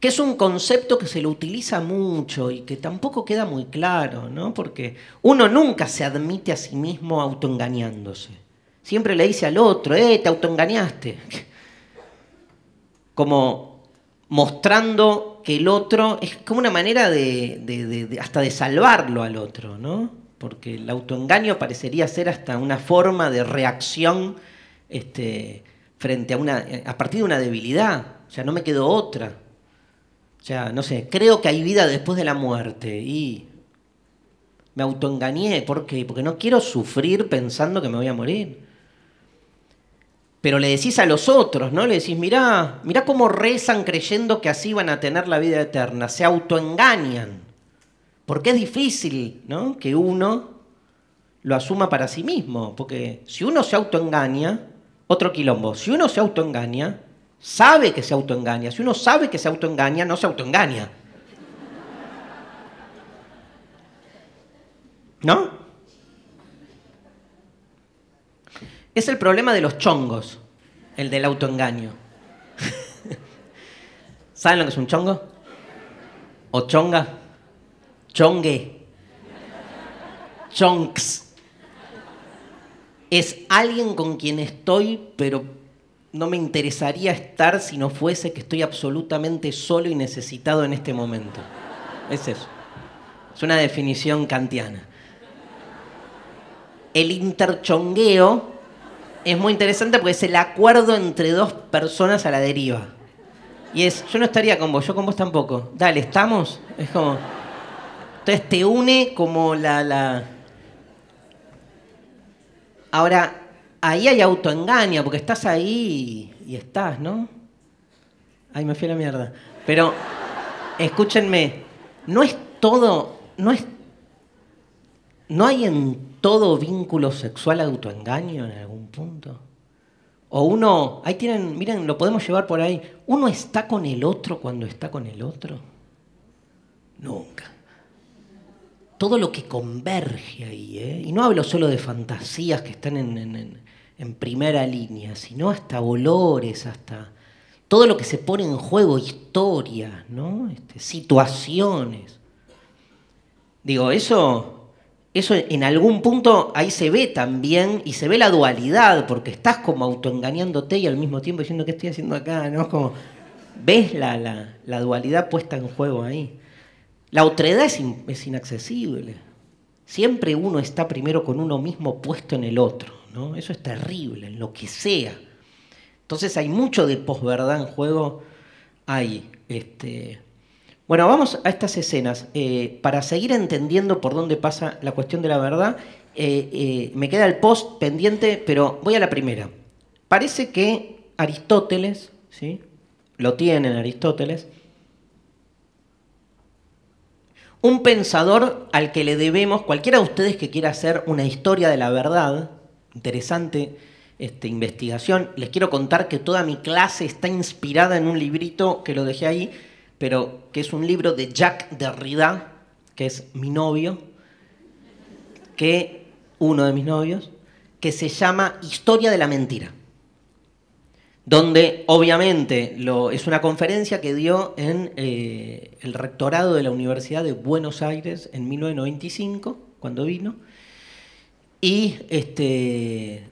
que es un concepto que se lo utiliza mucho y que tampoco queda muy claro, ¿no? Porque uno nunca se admite a sí mismo autoengañándose. Siempre le dice al otro, eh, te autoengañaste. Como mostrando que el otro es como una manera de, hasta de salvarlo al otro, ¿no? Porque el autoengaño parecería ser hasta una forma de reacción este, frente a una, eh, a partir de una debilidad. O sea, no me quedó otra. O sea, no sé, creo que hay vida después de la muerte y me autoengañé. ¿Por qué? Porque no quiero sufrir pensando que me voy a morir. Pero le decís a los otros, ¿no? Le decís, mirá, mirá cómo rezan creyendo que así van a tener la vida eterna. Se autoengañan. Porque es difícil, ¿no? Que uno lo asuma para sí mismo. Porque si uno se autoengaña, otro quilombo, si uno se autoengaña, sabe que se autoengaña. Si uno sabe que se autoengaña, no se autoengaña. ¿No? Es el problema de los chongos, el del autoengaño. ¿Saben lo que es un chongo? ¿O chonga? Chongue. Chonks. Es alguien con quien estoy, pero no me interesaría estar si no fuese que estoy absolutamente solo y necesitado en este momento. Es eso. Es una definición kantiana. El interchongueo es muy interesante porque es el acuerdo entre dos personas a la deriva. Y es, yo no estaría con vos, yo con vos tampoco. Dale, ¿estamos? Es como... Entonces te une como la... la... Ahora, ahí hay autoengaño, porque estás ahí y, estás, ¿no? Ay, me fui a la mierda. Pero escúchenme, no es todo, no es. ¿No hay en todo vínculo sexual autoengaño en algún punto? O uno, ahí tienen, miren, lo podemos llevar por ahí. ¿Uno está con el otro cuando está con el otro? Nunca. Todo lo que converge ahí, ¿eh? Y no hablo solo de fantasías que están en en primera línea, sino hasta olores, hasta todo lo que se pone en juego, historias, este, situaciones. Digo, eso, eso en algún punto ahí se ve también y se ve la dualidad, porque estás como autoengañándote y al mismo tiempo diciendo, ¿qué estoy haciendo acá? ¿No? Como, ves la, dualidad puesta en juego ahí. La otredad es inaccesible. Siempre uno está primero con uno mismo puesto en el otro. Eso es terrible, en lo que sea. Entonces hay mucho de posverdad en juego ahí. Este... Bueno, vamos a estas escenas. Eh, para seguir entendiendo por dónde pasa la cuestión de la verdad, eh, eh, me queda el post pendiente, pero voy a la primera. Parece que Aristóteles, ¿sí? lo tienen Aristóteles, un pensador al que le debemos, cualquiera de ustedes que quiera hacer una historia de la verdad, interesante este, investigación. Les quiero contar que toda mi clase está inspirada en un librito que lo dejé ahí, pero que es un libro de Jack Derrida, que es mi novio, que uno de mis novios, que se llama Historia de la Mentira, donde obviamente es una conferencia que dio en eh, el rectorado de la Universidad de Buenos Aires en 1995, cuando vino y este,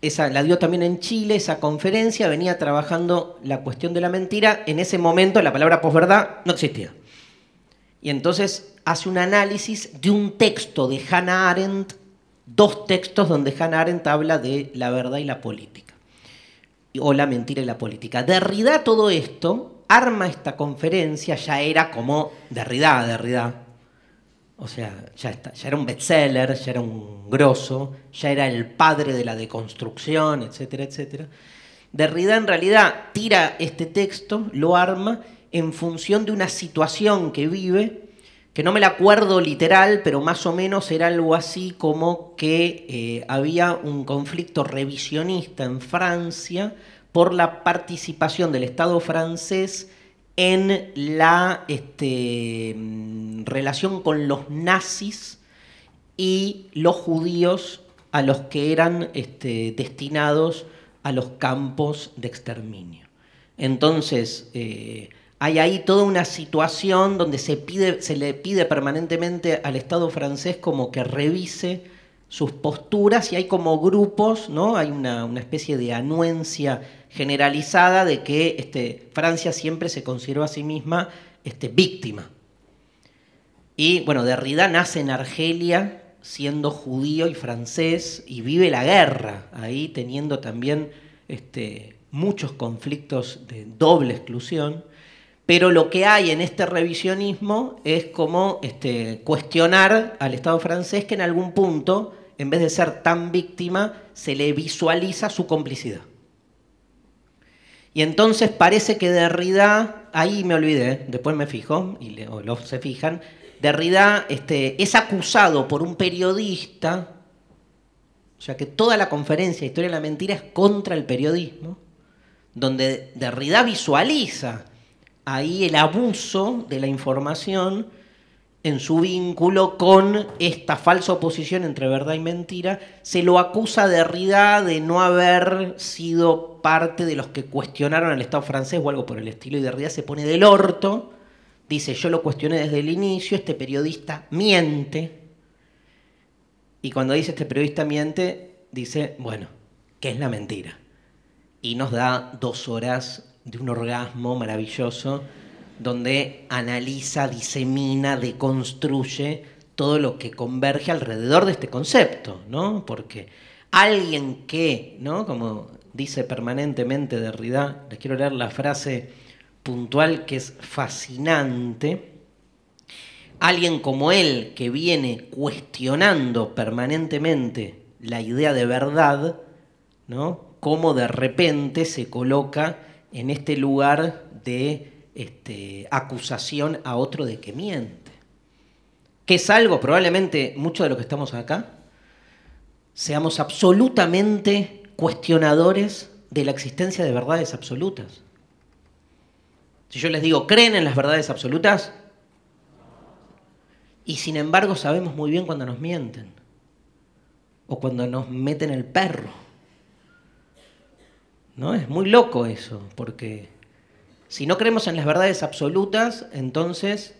esa, la dio también en Chile, esa conferencia, venía trabajando la cuestión de la mentira. En ese momento la palabra posverdad no existía. Y entonces hace un análisis de un texto de Hannah Arendt, dos textos donde Hannah Arendt habla de la verdad y la política, o la mentira y la política. Derrida todo esto, arma esta conferencia, ya era como Derrida, Derrida, o sea, ya, ya era un bestseller, ya era un grosso, ya era el padre de la deconstrucción, etcétera, etcétera. Derrida en realidad tira este texto, lo arma en función de una situación que vive, que no me la acuerdo literal, pero más o menos era algo así como que eh, había un conflicto revisionista en Francia por la participación del Estado francés en la este, mm, relación con los nazis y los judíos a los que eran este, destinados a los campos de exterminio. Entonces, eh, hay ahí toda una situación donde se, pide, se le pide permanentemente al Estado francés como que revise sus posturas y hay como grupos, ¿no? Hay una, una especie de anuencia generalizada de que este, Francia siempre se consideró a sí misma este, víctima. Y bueno, Derrida nace en Argelia siendo judío y francés y vive la guerra ahí, teniendo también este, muchos conflictos de doble exclusión. Pero lo que hay en este revisionismo es como cuestionar al Estado francés que en algún punto, en vez de ser tan víctima, se le visualiza su complicidad. Y entonces parece que Derrida, ahí me olvidé, después me fijo, y los se fijan, Derrida este, es acusado por un periodista, o sea que toda la conferencia Historia de la Mentira es contra el periodismo, donde Derrida visualiza ahí el abuso de la información en su vínculo con esta falsa oposición entre verdad y mentira, se lo acusa Derrida de no haber sido parte de los que cuestionaron al Estado francés o algo por el estilo, y Derrida se pone del orto, dice, yo lo cuestioné desde el inicio, este periodista miente, y cuando dice este periodista miente, dice, bueno, ¿qué es la mentira? Y nos da dos horas de un orgasmo maravilloso donde analiza, disemina, deconstruye todo lo que converge alrededor de este concepto, ¿no? Porque alguien que, ¿no? Como dice permanentemente Derrida, les quiero leer la frase puntual que es fascinante. Alguien como él que viene cuestionando permanentemente la idea de verdad, ¿no? Cómo de repente se coloca en este lugar de este, acusación a otro de que miente. Que es algo, probablemente, mucho de lo que estamos acá, seamos absolutamente cuestionadores de la existencia de verdades absolutas. Si yo les digo, ¿creen en las verdades absolutas? Y sin embargo sabemos muy bien cuando nos mienten o cuando nos meten el perro. ¿No? Es muy loco eso, porque si no creemos en las verdades absolutas, entonces,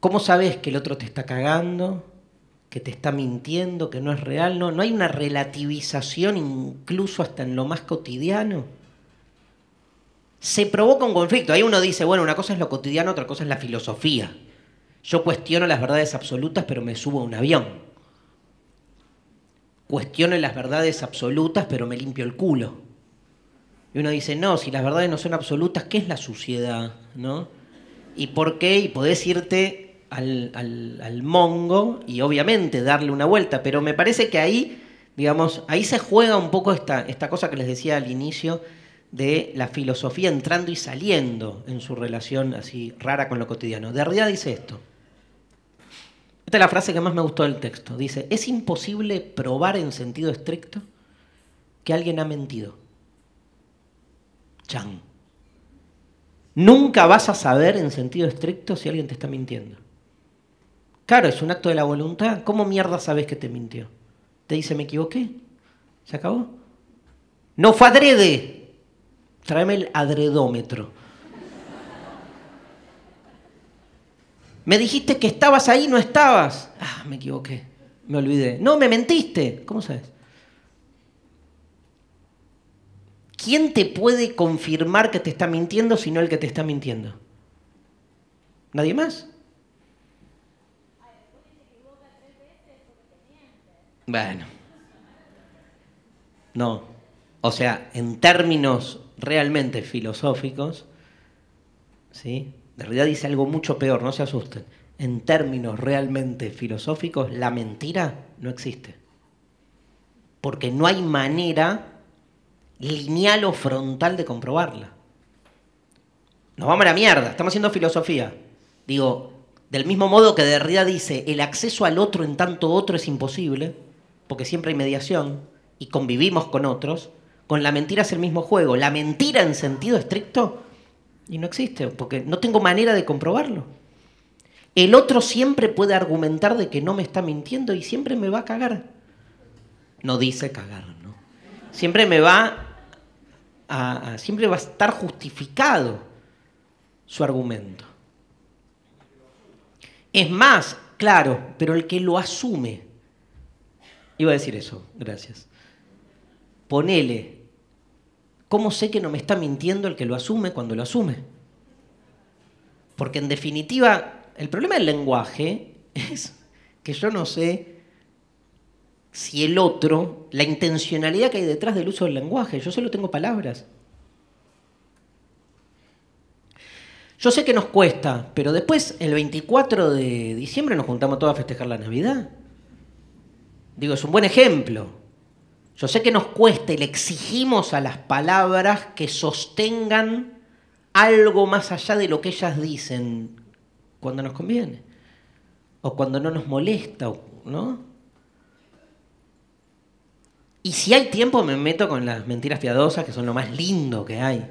¿cómo sabes que el otro te está cagando? que te está mintiendo, que no es real. No, no hay una relativización incluso hasta en lo más cotidiano. Se provoca un conflicto. Ahí uno dice, bueno, una cosa es lo cotidiano, otra cosa es la filosofía. Yo cuestiono las verdades absolutas, pero me subo a un avión. Cuestiono las verdades absolutas, pero me limpio el culo. Y uno dice, no, si las verdades no son absolutas, ¿qué es la suciedad? ¿No? ¿Y por qué? Y podés irte al, mongo y obviamente darle una vuelta, pero me parece que ahí, digamos, ahí se juega un poco esta, esta cosa que les decía al inicio de la filosofía entrando y saliendo en su relación así rara con lo cotidiano. de Derrida dice esto. Esta es la frase que más me gustó del texto. Dice, es imposible probar en sentido estricto que alguien ha mentido. Chan. Nunca vas a saber en sentido estricto si alguien te está mintiendo. Claro, es un acto de la voluntad. ¿Cómo mierda sabes que te mintió? Te dice, me equivoqué. ¿Se acabó? No fue adrede. Tráeme el adredómetro. Me dijiste que estabas ahí, no estabas. Ah, me equivoqué. Me olvidé. No, me mentiste. ¿Cómo sabes? ¿Quién te puede confirmar que te está mintiendo si no el que te está mintiendo? ¿Nadie más? Bueno. No. O sea, en términos realmente filosóficos, ¿sí? Derrida dice algo mucho peor, no se asusten. En términos realmente filosóficos, la mentira no existe. Porque no hay manera lineal o frontal de comprobarla. Nos vamos a la mierda, estamos haciendo filosofía. Digo, del mismo modo que Derrida dice, el acceso al otro en tanto otro es imposible, porque siempre hay mediación y convivimos con otros, con la mentira es el mismo juego. La mentira en sentido estricto y no existe, porque no tengo manera de comprobarlo. El otro siempre puede argumentar de que no me está mintiendo y siempre me va a cagar. No dice cagar, ¿no? Siempre me va a, siempre va a estar justificado su argumento. Es más, claro, pero el que lo asume Iba a decir eso, gracias. Ponele, ¿cómo sé que no me está mintiendo el que lo asume cuando lo asume? Porque en definitiva, el problema del lenguaje es que yo no sé si el otro, la intencionalidad que hay detrás del uso del lenguaje, yo solo tengo palabras. Yo sé que nos cuesta, pero después, el 24 de diciembre, nos juntamos todos a festejar la Navidad. Digo, es un buen ejemplo. Yo sé que nos cuesta y le exigimos a las palabras que sostengan algo más allá de lo que ellas dicen cuando nos conviene o cuando no nos molesta, ¿no? Y si hay tiempo me meto con las mentiras piadosas que son lo más lindo que hay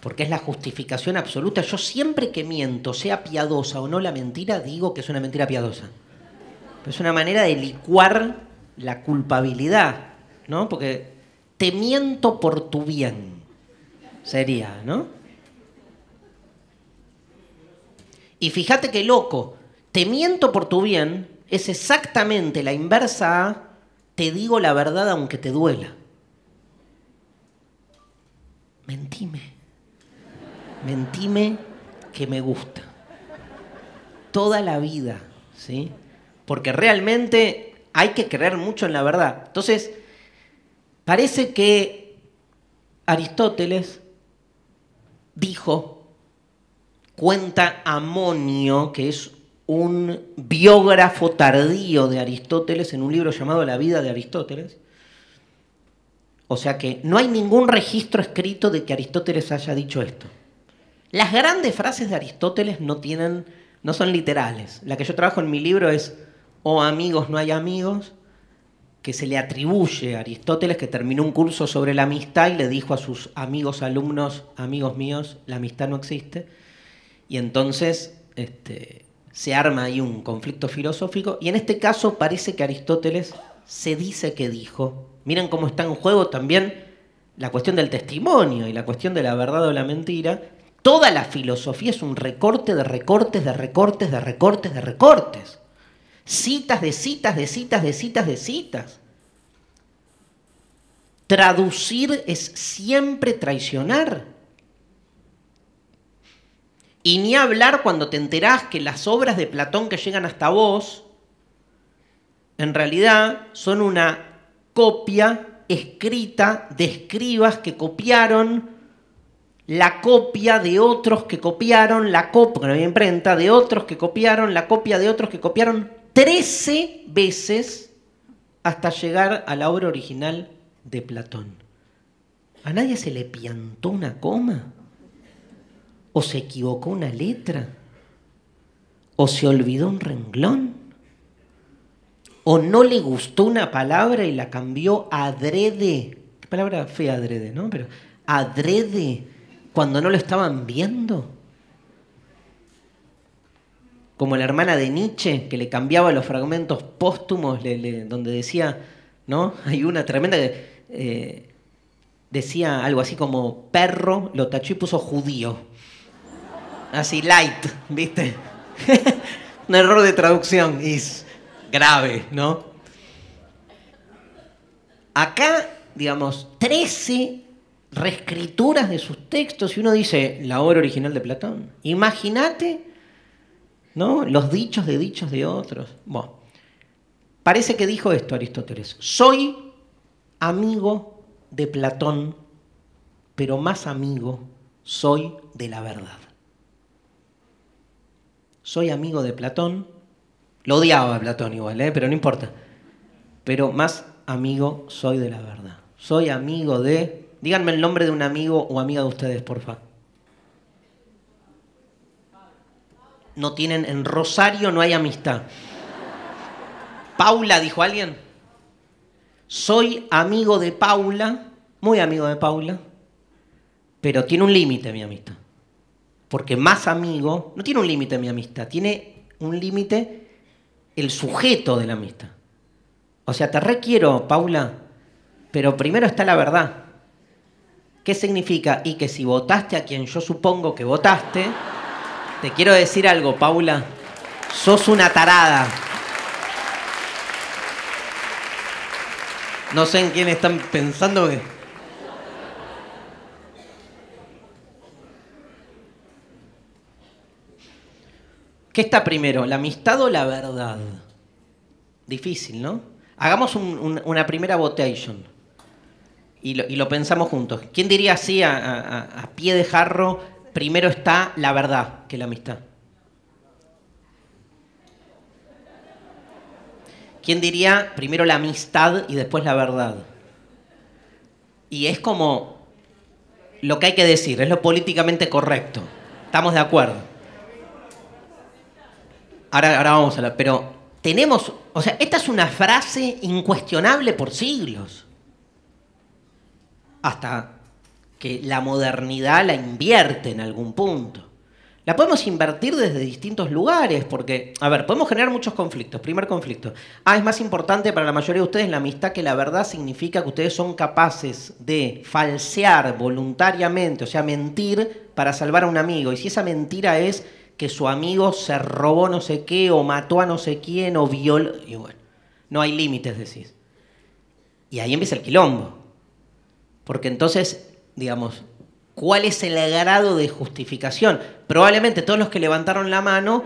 porque es la justificación absoluta. Yo siempre que miento, sea piadosa o no la mentira, digo que es una mentira piadosa es una manera de licuar la culpabilidad, ¿no? Porque te miento por tu bien, sería, ¿no? Y fíjate qué loco, te miento por tu bien es exactamente la inversa a te digo la verdad aunque te duela. Mentime, mentime que me gusta. Toda la vida, ¿sí? porque realmente hay que creer mucho en la verdad. Entonces, parece que Aristóteles dijo, cuenta Amonio, que es un biógrafo tardío de Aristóteles en un libro llamado La vida de Aristóteles. O sea que no hay ningún registro escrito de que Aristóteles haya dicho esto. Las grandes frases de Aristóteles no tienen no son literales. La que yo trabajo en mi libro es o amigos no hay amigos, que se le atribuye a Aristóteles, que terminó un curso sobre la amistad y le dijo a sus amigos, alumnos, amigos míos, la amistad no existe. Y entonces este, se arma ahí un conflicto filosófico. Y en este caso parece que Aristóteles se dice que dijo. Miren cómo está en juego también la cuestión del testimonio y la cuestión de la verdad o la mentira. Toda la filosofía es un recorte de recortes, de recortes, de recortes, de recortes citas de citas de citas de citas de citas. Traducir es siempre traicionar. Y ni hablar cuando te enterás que las obras de Platón que llegan hasta vos, en realidad son una copia escrita de escribas que copiaron la copia de otros que copiaron la copia, de otros que copiaron la copia de otros que copiaron 13 veces hasta llegar a la obra original de Platón. ¿A nadie se le piantó una coma? ¿O se equivocó una letra? ¿O se olvidó un renglón? ¿O no le gustó una palabra y la cambió adrede? ¿Qué palabra Fe adrede, no? Pero adrede, cuando no lo estaban viendo como la hermana de Nietzsche, que le cambiaba los fragmentos póstumos, donde decía, ¿no? Hay una tremenda que eh, decía algo así como perro, lo tachó y puso judío. Así light, ¿viste? Un error de traducción es grave, ¿no? Acá, digamos, 13 reescrituras de sus textos y uno dice la obra original de Platón. Imagínate ¿no? Los dichos de dichos de otros. Bueno, parece que dijo esto Aristóteles. Soy amigo de Platón, pero más amigo soy de la verdad. Soy amigo de Platón. Lo odiaba a Platón igual, ¿eh? pero no importa. Pero más amigo soy de la verdad. Soy amigo de... Díganme el nombre de un amigo o amiga de ustedes, por favor. no tienen, en Rosario no hay amistad. Paula, dijo alguien. Soy amigo de Paula, muy amigo de Paula, pero tiene un límite mi amistad. Porque más amigo, no tiene un límite mi amistad, tiene un límite el sujeto de la amistad. O sea, te requiero, Paula, pero primero está la verdad. ¿Qué significa? Y que si votaste a quien yo supongo que votaste, te quiero decir algo, Paula. Sos una tarada. No sé en quién están pensando. ¿Qué está primero, la amistad o la verdad? Difícil, ¿no? Hagamos una primera votación. y lo, pensamos juntos. ¿Quién diría así a pie de jarro primero está la verdad que la amistad. ¿Quién diría primero la amistad y después la verdad? Y es como lo que hay que decir, es lo políticamente correcto. Estamos de acuerdo. Ahora, ahora vamos a la... pero tenemos, o sea, esta es una frase incuestionable por siglos. Hasta que la modernidad la invierte en algún punto. La podemos invertir desde distintos lugares, porque, a ver, podemos generar muchos conflictos. Primer conflicto. Ah, es más importante para la mayoría de ustedes la amistad que la verdad significa que ustedes son capaces de falsear voluntariamente, o sea, mentir para salvar a un amigo. Y si esa mentira es que su amigo se robó no sé qué, o mató a no sé quién, o violó. Y bueno, no hay límites, decís. Y ahí empieza el quilombo. Porque entonces digamos, cuál es el grado de justificación. Probablemente todos los que levantaron la mano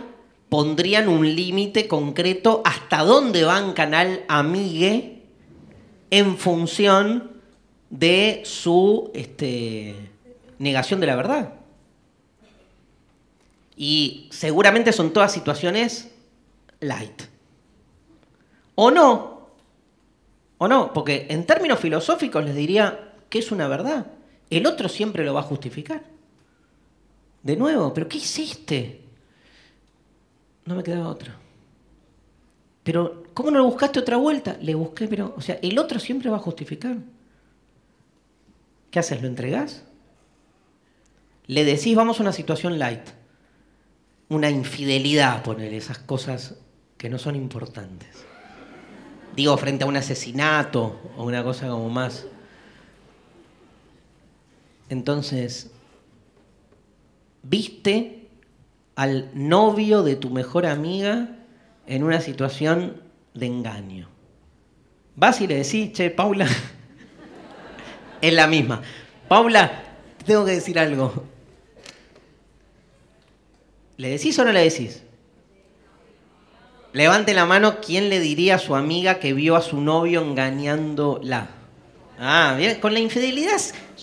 pondrían un límite concreto hasta dónde van Canal Amigue en función de su este, negación de la verdad. Y seguramente son todas situaciones light. ¿O no? ¿O no? Porque en términos filosóficos les diría, ¿qué es una verdad? el otro siempre lo va a justificar. De nuevo, ¿pero qué hiciste? No me quedaba otra. Pero, ¿cómo no lo buscaste otra vuelta? Le busqué, pero, o sea, el otro siempre va a justificar. ¿Qué haces? ¿Lo entregás? Le decís, vamos a una situación light. Una infidelidad, poner esas cosas que no son importantes. Digo, frente a un asesinato o una cosa como más. Entonces, viste al novio de tu mejor amiga en una situación de engaño. Vas y le decís, che, Paula, es la misma. Paula, tengo que decir algo. ¿Le decís o no le decís? Levante la mano, ¿quién le diría a su amiga que vio a su novio engañándola? Ah, bien, con la infidelidad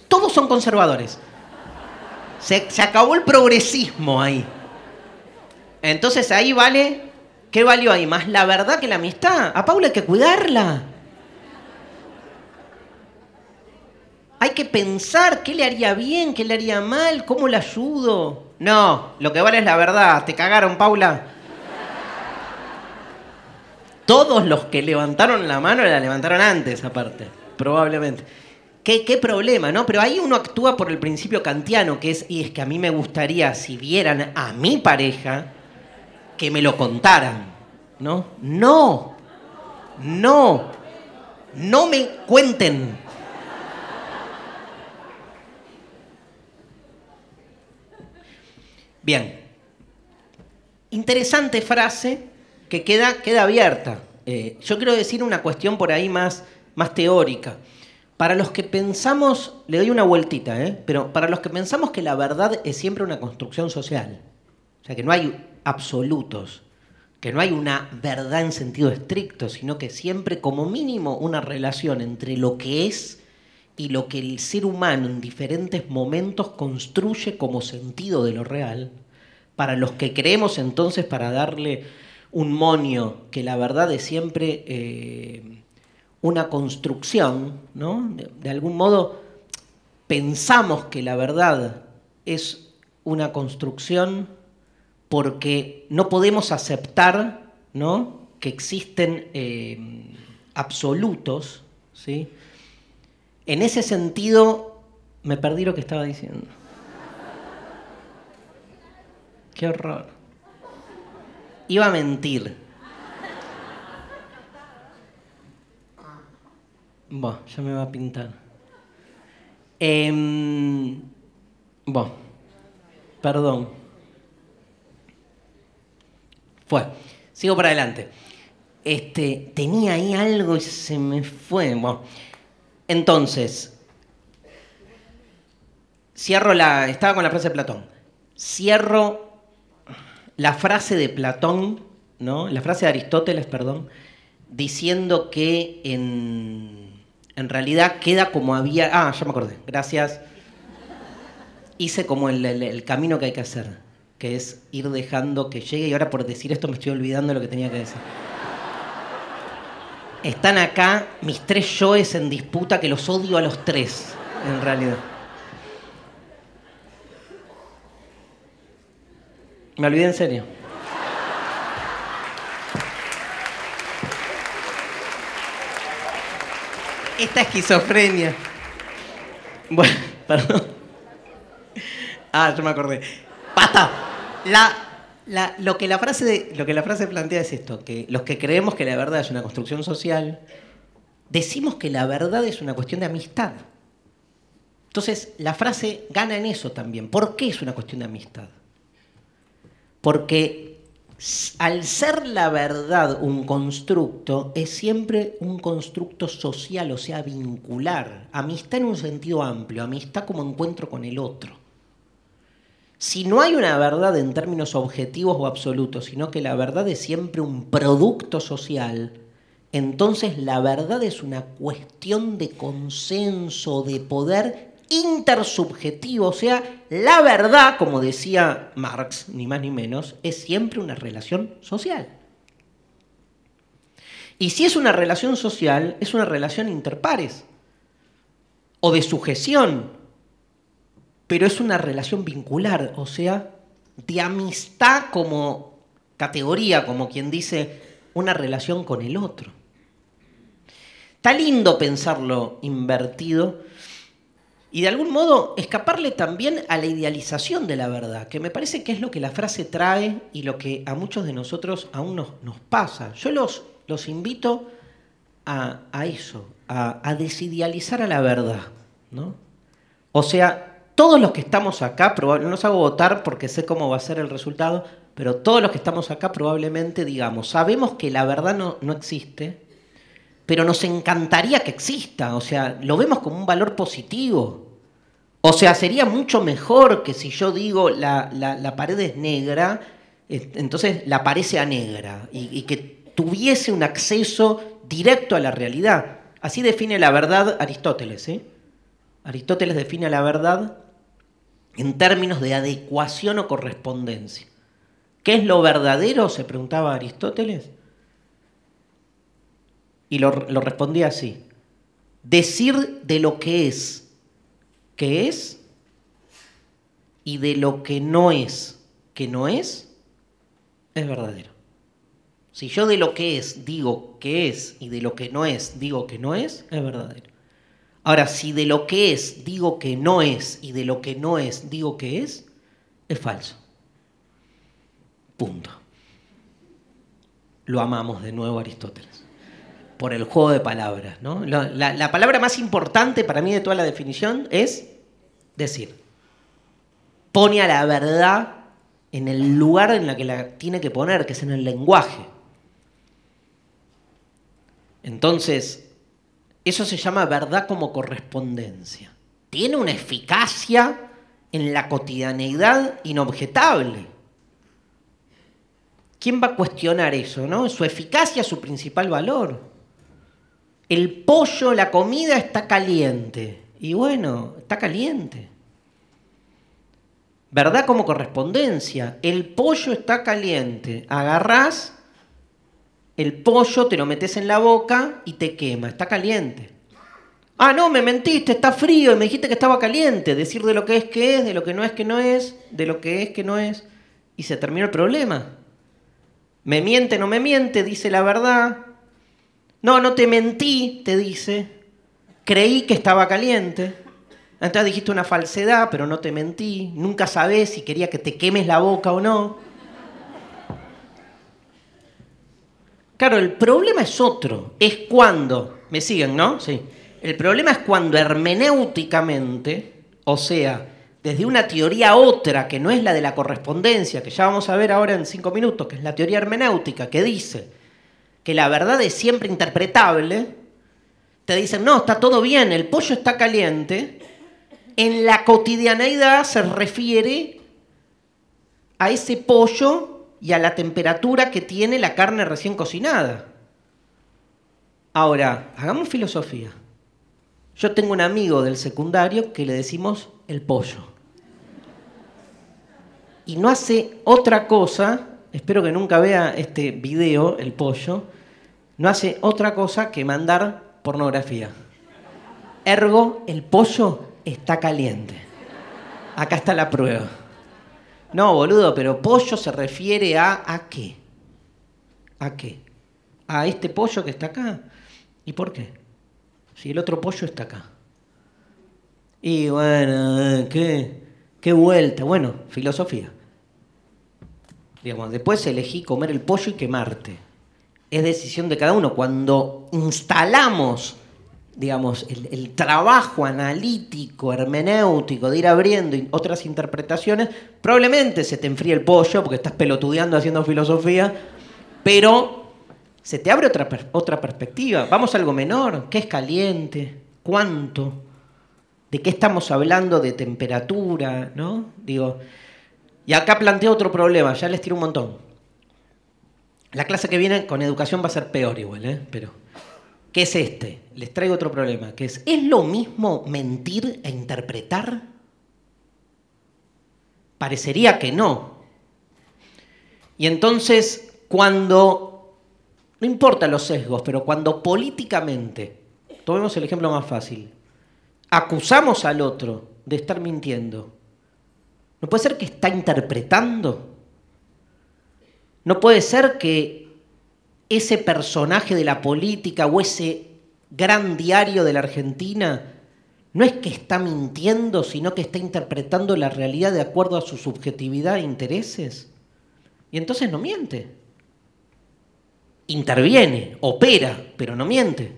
todos son conservadores. Se, acabó el progresismo ahí. Entonces ahí vale, ¿qué valió ahí? Más la verdad que la amistad. A Paula hay que cuidarla. Hay que pensar qué le haría bien, qué le haría mal, cómo la ayudo. No, lo que vale es la verdad. Te cagaron, Paula. Todos los que levantaron la mano la levantaron antes, aparte probablemente. Qué, problema, ¿no? Pero ahí uno actúa por el principio kantiano, que es, y es que a mí me gustaría, si vieran a mi pareja, que me lo contaran, ¿no? No, no, no me cuenten. Bien, interesante frase que queda, queda abierta. Eh, yo quiero decir una cuestión por ahí más más teórica. Para los que pensamos, le doy una vueltita, ¿eh? pero para los que pensamos que la verdad es siempre una construcción social, o sea, que no hay absolutos, que no hay una verdad en sentido estricto, sino que siempre como mínimo una relación entre lo que es y lo que el ser humano en diferentes momentos construye como sentido de lo real, para los que creemos entonces para darle un monio, que la verdad es siempre... Eh, una construcción, ¿no? De, algún modo pensamos que la verdad es una construcción porque no podemos aceptar ¿no? que existen eh, absolutos. ¿sí? En ese sentido, me perdí lo que estaba diciendo. Qué horror. Iba a mentir. Bueno, ya me va a pintar. Eh, perdón. Fue. Sigo para adelante. Este, tenía ahí algo y se me fue. entonces, cierro la. Estaba con la frase de Platón. Cierro la frase de Platón, ¿no? La frase de Aristóteles, perdón, diciendo que en en realidad queda como había... Ah, ya me acordé, gracias. Hice como el, camino que hay que hacer, que es ir dejando que llegue y ahora por decir esto me estoy olvidando de lo que tenía que decir. Están acá mis tres yoes en disputa que los odio a los tres, en realidad. Me olvidé en serio. Esta esquizofrenia. Bueno, perdón. Ah, yo me acordé. ¡Basta! La, lo, que la frase lo que la frase plantea es esto, que los que creemos que la verdad es una construcción social, decimos que la verdad es una cuestión de amistad. Entonces, la frase gana en eso también. ¿Por qué es una cuestión de amistad? Porque al ser la verdad un constructo, es siempre un constructo social, o sea, vincular. Amistad en un sentido amplio, amistad como encuentro con el otro. Si no hay una verdad en términos objetivos o absolutos, sino que la verdad es siempre un producto social, entonces la verdad es una cuestión de consenso, de poder intersubjetivo, o sea, la verdad, como decía Marx, ni más ni menos, es siempre una relación social. Y si es una relación social, es una relación interpares o de sujeción, pero es una relación vincular, o sea, de amistad como categoría, como quien dice, una relación con el otro. Está lindo pensarlo invertido y de algún modo escaparle también a la idealización de la verdad, que me parece que es lo que la frase trae y lo que a muchos de nosotros aún nos, pasa. Yo los, los invito a, eso, a, a, desidealizar a la verdad. O sea, todos los que estamos acá, no los hago votar porque sé cómo va a ser el resultado, pero todos los que estamos acá probablemente digamos, sabemos que la verdad no existe, pero nos encantaría que exista, o sea, lo vemos como un valor positivo. O sea, sería mucho mejor que si yo digo la, la, pared es negra, eh, entonces la pared sea negra y, y, que tuviese un acceso directo a la realidad. Así define la verdad Aristóteles. ¿eh? Aristóteles define la verdad en términos de adecuación o correspondencia. ¿Qué es lo verdadero? se preguntaba Aristóteles. Y lo, respondía así. Decir de lo que es, que es, y de lo que no es, que no es, es verdadero. Si yo de lo que es digo que es y de lo que no es digo que no es, es verdadero. Ahora, si de lo que es digo que no es y de lo que no es digo que es, es falso. Punto. Lo amamos de nuevo Aristóteles por el juego de palabras. La, palabra más importante para mí de toda la definición es decir. Pone a la verdad en el lugar en la que la tiene que poner, que es en el lenguaje. Entonces, eso se llama verdad como correspondencia. Tiene una eficacia en la cotidianeidad inobjetable. ¿Quién va a cuestionar eso, Su eficacia, es su principal valor el pollo, la comida está caliente. Y bueno, está caliente. ¿Verdad como correspondencia? El pollo está caliente. Agarrás el pollo, te lo metes en la boca y te quema. Está caliente. Ah, no, me mentiste, está frío y me dijiste que estaba caliente. Decir de lo que es que es, de lo que no es que no es, de lo que es que no es. Y se terminó el problema. Me miente, no me miente, dice la verdad, no, no te mentí, te dice. Creí que estaba caliente. Antes dijiste una falsedad, pero no te mentí. Nunca sabes si quería que te quemes la boca o no. Claro, el problema es otro. Es cuando, me siguen, ¿no? Sí. El problema es cuando hermenéuticamente, o sea, desde una teoría otra, que no es la de la correspondencia, que ya vamos a ver ahora en cinco minutos, que es la teoría hermenéutica, que dice que la verdad es siempre interpretable, te dicen, no, está todo bien, el pollo está caliente, en la cotidianeidad se refiere a ese pollo y a la temperatura que tiene la carne recién cocinada. Ahora, hagamos filosofía. Yo tengo un amigo del secundario que le decimos el pollo. Y no hace otra cosa, espero que nunca vea este video, el pollo, no hace otra cosa que mandar pornografía. Ergo, el pollo está caliente. Acá está la prueba. No, boludo, pero pollo se refiere a ¿a qué? ¿A qué? ¿A este pollo que está acá? ¿Y por qué? Si el otro pollo está acá. Y bueno, eh, ¿qué? ¿Qué vuelta? Bueno, filosofía. Digamos, después elegí comer el pollo y quemarte es decisión de cada uno. Cuando instalamos, digamos, el, trabajo analítico, hermenéutico, de ir abriendo otras interpretaciones, probablemente se te enfríe el pollo porque estás pelotudeando haciendo filosofía, pero se te abre otra, perspectiva. Vamos a algo menor. ¿Qué es caliente? ¿Cuánto? ¿De qué estamos hablando? ¿De temperatura? ¿No? Digo. Y acá planteo otro problema, ya les tiro un montón la clase que viene con educación va a ser peor igual, ¿eh? Pero, ¿qué es este? Les traigo otro problema, que es, ¿es lo mismo mentir e interpretar? Parecería que no. Y entonces, cuando, no importa los sesgos, pero cuando políticamente, tomemos el ejemplo más fácil, acusamos al otro de estar mintiendo, ¿no puede ser que está interpretando? No puede ser que ese personaje de la política o ese gran diario de la Argentina no es que está mintiendo, sino que está interpretando la realidad de acuerdo a su subjetividad e intereses. Y entonces no miente. Interviene, opera, pero no miente.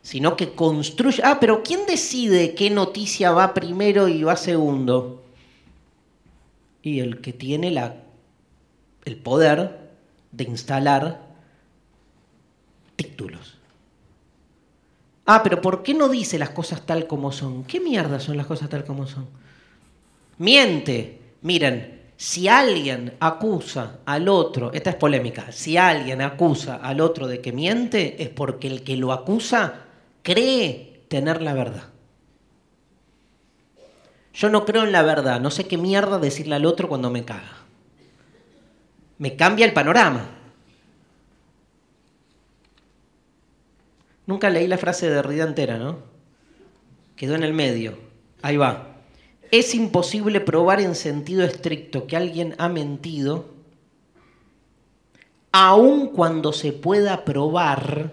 Sino que construye... Ah, pero ¿quién decide qué noticia va primero y va segundo? Y el que tiene la el poder de instalar títulos. Ah, pero ¿por qué no dice las cosas tal como son? ¿Qué mierda son las cosas tal como son? Miente. Miren, si alguien acusa al otro, esta es polémica, si alguien acusa al otro de que miente es porque el que lo acusa cree tener la verdad. Yo no creo en la verdad, no sé qué mierda decirle al otro cuando me caga me cambia el panorama. Nunca leí la frase de Derrida entera, ¿no? Quedó en el medio. Ahí va. Es imposible probar en sentido estricto que alguien ha mentido, aun cuando se pueda probar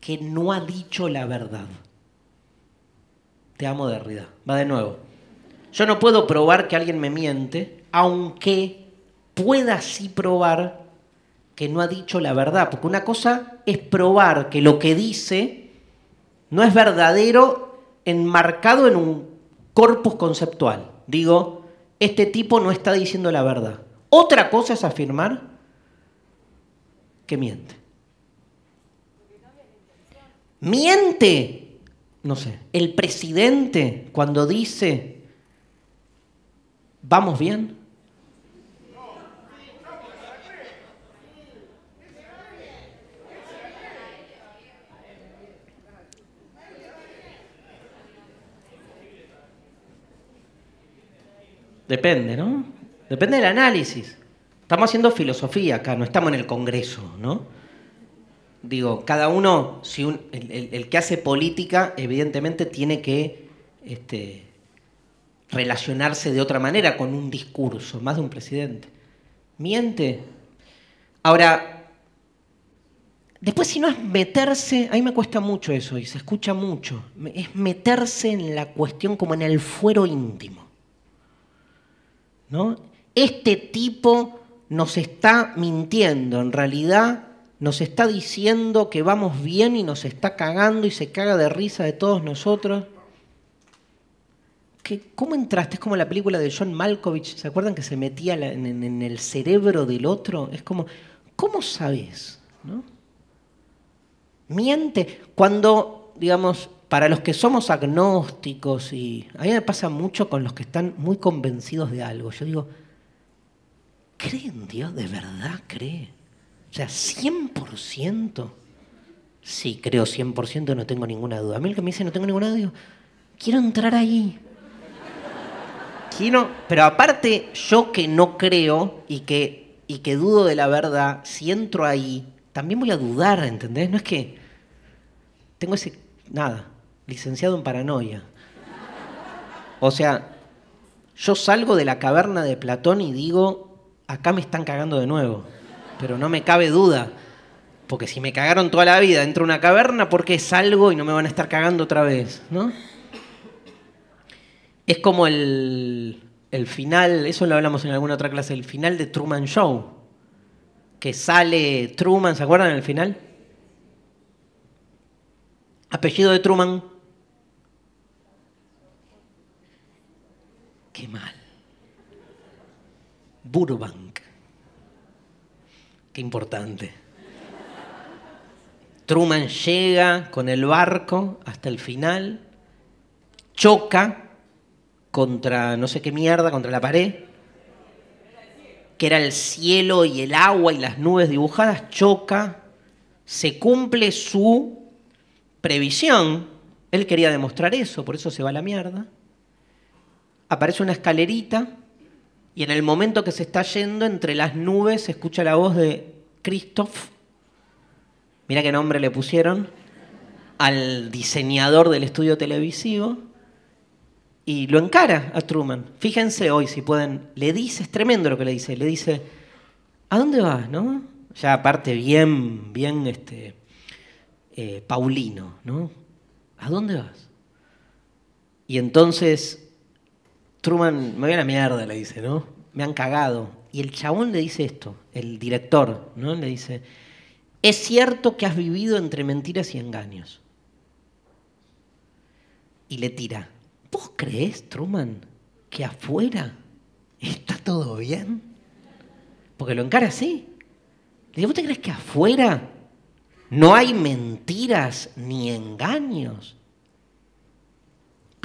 que no ha dicho la verdad. Te amo, Derrida. Va de nuevo. Yo no puedo probar que alguien me miente, aunque pueda así probar que no ha dicho la verdad, porque una cosa es probar que lo que dice no es verdadero enmarcado en un corpus conceptual. Digo, este tipo no está diciendo la verdad. Otra cosa es afirmar que miente. Miente, no sé, el presidente cuando dice, vamos bien, Depende, ¿no? Depende del análisis. Estamos haciendo filosofía acá, no estamos en el Congreso, ¿no? Digo, cada uno, el, que hace política, evidentemente tiene que este, relacionarse de otra manera con un discurso, más de un presidente. Miente. Ahora, después si no es meterse, a mí me cuesta mucho eso y se escucha mucho, es meterse en la cuestión como en el fuero íntimo. ¿no? Este tipo nos está mintiendo, en realidad nos está diciendo que vamos bien y nos está cagando y se caga de risa de todos nosotros. ¿Cómo entraste? Es como la película de John Malkovich, ¿se acuerdan que se metía en, el cerebro del otro? Es como, ¿cómo sabes? Miente. Cuando, digamos, para los que somos agnósticos, y a mí me pasa mucho con los que están muy convencidos de algo, yo digo, ¿cree en Dios? ¿De verdad cree? O sea, 100%. Sí, creo 100%, no tengo ninguna duda. A mí el que me dice no tengo ninguna duda, digo, quiero entrar ahí. Quiero, pero aparte, yo que no creo y que, y que dudo de la verdad, si entro ahí, también voy a dudar, ¿entendés? No es que tengo ese... Nada licenciado en paranoia. O sea, yo salgo de la caverna de Platón y digo, acá me están cagando de nuevo, pero no me cabe duda, porque si me cagaron toda la vida dentro de una caverna, ¿por qué salgo y no me van a estar cagando otra vez? ¿no? Es como el, el final, eso lo hablamos en alguna otra clase, el final de Truman Show, que sale Truman, ¿se acuerdan el final? Apellido de Truman, qué mal. Burbank, qué importante. Truman llega con el barco hasta el final, choca contra no sé qué mierda, contra la pared, que era el cielo y el agua y las nubes dibujadas, choca, se cumple su previsión, él quería demostrar eso, por eso se va a la mierda, aparece una escalerita y en el momento que se está yendo entre las nubes se escucha la voz de Christoph. Mira qué nombre le pusieron al diseñador del estudio televisivo y lo encara a Truman. Fíjense hoy si pueden, le dice, es tremendo lo que le dice, le dice, ¿a dónde vas, no? Ya aparte bien, bien este, eh, Paulino, ¿no? ¿A dónde vas? Y entonces Truman, me voy a la mierda, le dice, ¿no? Me han cagado. Y el chabón le dice esto, el director, ¿no? Le dice, es cierto que has vivido entre mentiras y engaños. Y le tira, ¿vos crees, Truman, que afuera está todo bien? Porque lo encara así. Le dice, ¿vos te crees que afuera no hay mentiras ni engaños?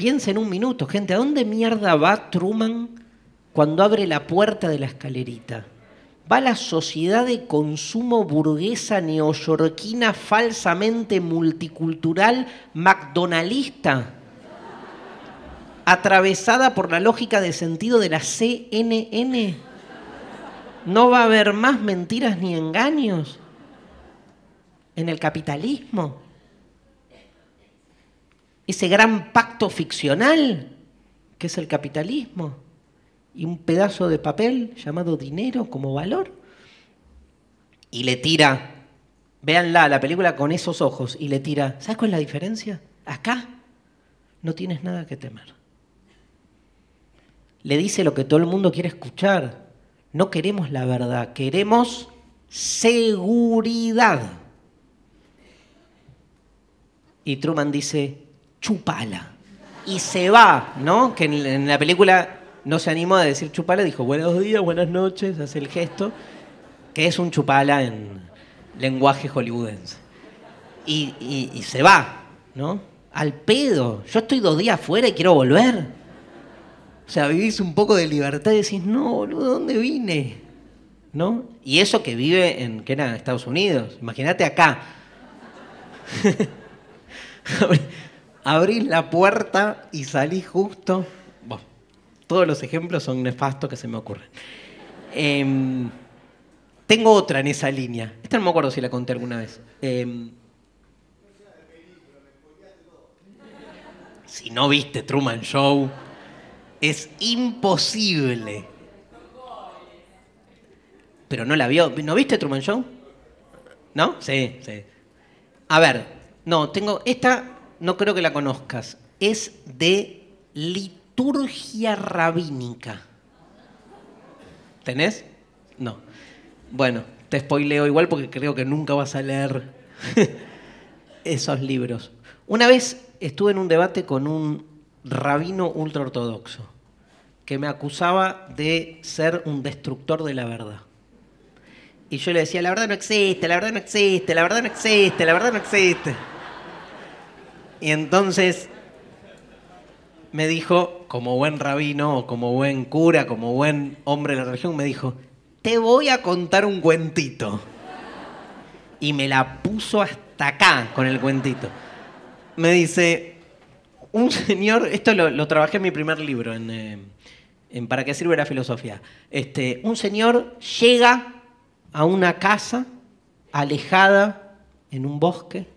en un minuto, gente, ¿a dónde mierda va Truman cuando abre la puerta de la escalerita? Va la sociedad de consumo burguesa neoyorquina falsamente multicultural McDonaldista, atravesada por la lógica de sentido de la CNN. No va a haber más mentiras ni engaños en el capitalismo ese gran pacto ficcional que es el capitalismo y un pedazo de papel llamado dinero como valor y le tira, véanla la película con esos ojos y le tira, ¿sabes cuál es la diferencia? Acá no tienes nada que temer. Le dice lo que todo el mundo quiere escuchar. No queremos la verdad, queremos seguridad. Y Truman dice, chupala Y se va, ¿no? Que en la película no se animó a decir chupala, dijo buenos días, buenas noches, hace el gesto, que es un chupala en lenguaje hollywoodense. Y, se va, ¿no? Al pedo, yo estoy dos días afuera y quiero volver. O sea, vivís un poco de libertad y decís, no, boludo, ¿dónde vine? ¿No? Y eso que vive en, ¿qué era? Estados Unidos. Imagínate acá. abrís la puerta y salís justo. Bueno, todos los ejemplos son nefastos que se me ocurren. Em, tengo otra en esa línea. Esta no me acuerdo si la conté alguna vez. Em, si no viste Truman Show, es imposible. Pero no la vio. ¿No viste Truman Show? ¿No? Sí, sí. A ver, no, tengo esta no creo que la conozcas. Es de liturgia rabínica. ¿Tenés? No. Bueno, te spoileo igual porque creo que nunca vas a leer esos libros. Una vez estuve en un debate con un rabino ultraortodoxo que me acusaba de ser un destructor de la verdad. Y yo le decía, la verdad no existe, la verdad no existe, la verdad no existe, la verdad no existe. Y entonces me dijo, como buen rabino, o como buen cura, como buen hombre de la religión, me dijo, te voy a contar un cuentito. Y me la puso hasta acá con el cuentito. Me dice, un señor, esto lo, trabajé en mi primer libro, eh, en, ¿Para qué sirve la filosofía? Este, un señor llega a una casa alejada en un bosque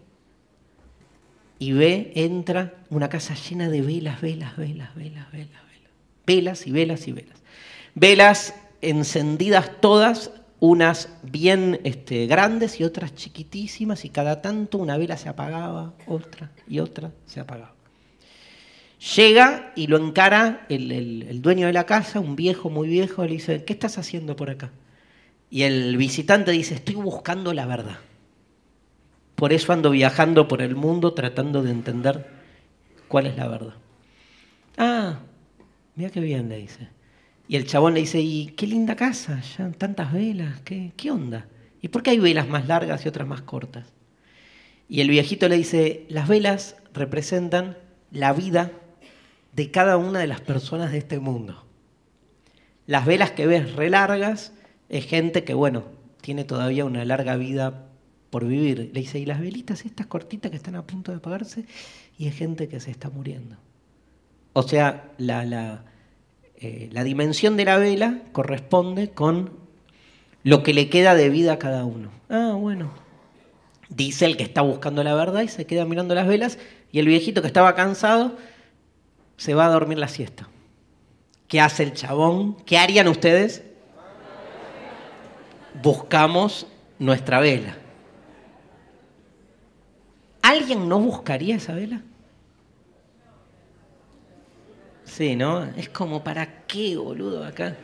y ve, entra una casa llena de velas, velas, velas, velas, velas, velas. Velas y velas y velas. Velas encendidas todas, unas bien este, grandes y otras chiquitísimas, y cada tanto una vela se apagaba, otra y otra se apagaba. Llega y lo encara el, el dueño de la casa, un viejo muy viejo, le dice, ¿qué estás haciendo por acá? Y el visitante dice, estoy buscando la verdad. Por eso ando viajando por el mundo tratando de entender cuál es la verdad. Ah, mira qué bien le dice. Y el chabón le dice, y qué linda casa, ya tantas velas, ¿qué, qué onda? ¿Y por qué hay velas más largas y otras más cortas? Y el viejito le dice, las velas representan la vida de cada una de las personas de este mundo. Las velas que ves re largas es gente que, bueno, tiene todavía una larga vida por vivir. Le dice, y las velitas estas cortitas que están a punto de apagarse, y es gente que se está muriendo. O sea, la, eh, la dimensión de la vela corresponde con lo que le queda de vida a cada uno. Ah, bueno. Dice el que está buscando la verdad y se queda mirando las velas, y el viejito que estaba cansado se va a dormir la siesta. ¿Qué hace el chabón? ¿Qué harían ustedes? Buscamos nuestra vela. ¿Alguien no buscaría esa vela? Sí, ¿no? Es como, ¿para qué, boludo, acá?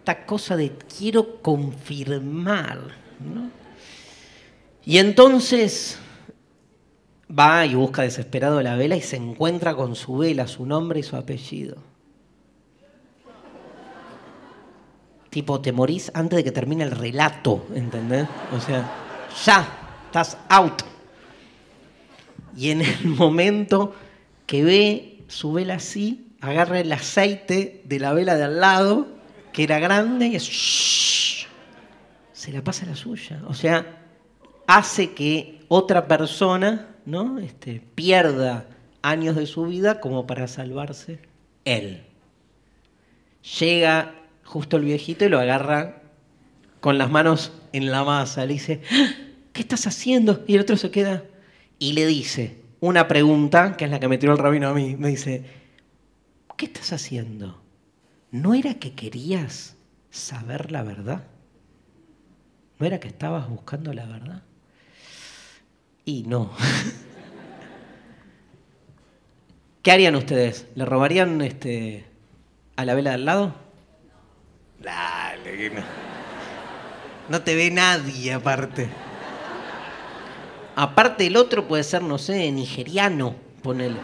Esta cosa de quiero confirmar, ¿no? Y entonces va y busca desesperado la vela y se encuentra con su vela, su nombre y su apellido. Tipo, te morís antes de que termine el relato, ¿entendés? O sea, ya, estás out. Y en el momento que ve su vela así, agarra el aceite de la vela de al lado, que era grande, y es, se la pasa a la suya. O sea, hace que otra persona ¿no? Este, pierda años de su vida como para salvarse él. Llega justo el viejito y lo agarra con las manos en la masa. Le dice, ¿qué estás haciendo? Y el otro se queda y le dice una pregunta, que es la que me tiró el rabino a mí, me dice, ¿qué estás haciendo? ¿No era que querías saber la verdad? ¿No era que estabas buscando la verdad? Y no. ¿Qué harían ustedes? ¿Le robarían este, a la vela de al lado? Dale, no. no te ve nadie aparte. Aparte el otro puede ser, no sé, nigeriano, ponele.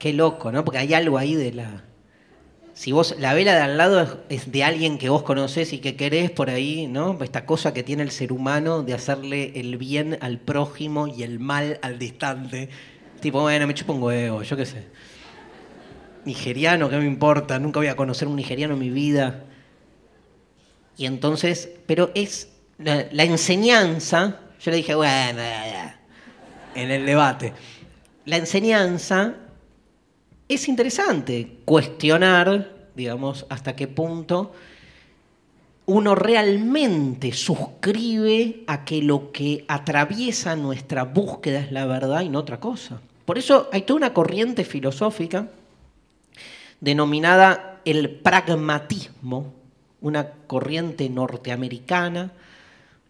Qué loco, ¿no? Porque hay algo ahí de la... Si vos, la vela de al lado es de alguien que vos conocés y que querés por ahí, ¿no? Esta cosa que tiene el ser humano de hacerle el bien al prójimo y el mal al distante. Tipo, bueno, me chupo un huevo, yo qué sé. Nigeriano, ¿qué me importa? Nunca voy a conocer un nigeriano en mi vida. Y entonces, pero es la, enseñanza, yo le dije, bueno, en el debate, la enseñanza es interesante cuestionar, digamos, hasta qué punto uno realmente suscribe a que lo que atraviesa nuestra búsqueda es la verdad y no otra cosa. Por eso hay toda una corriente filosófica denominada el pragmatismo, una corriente norteamericana.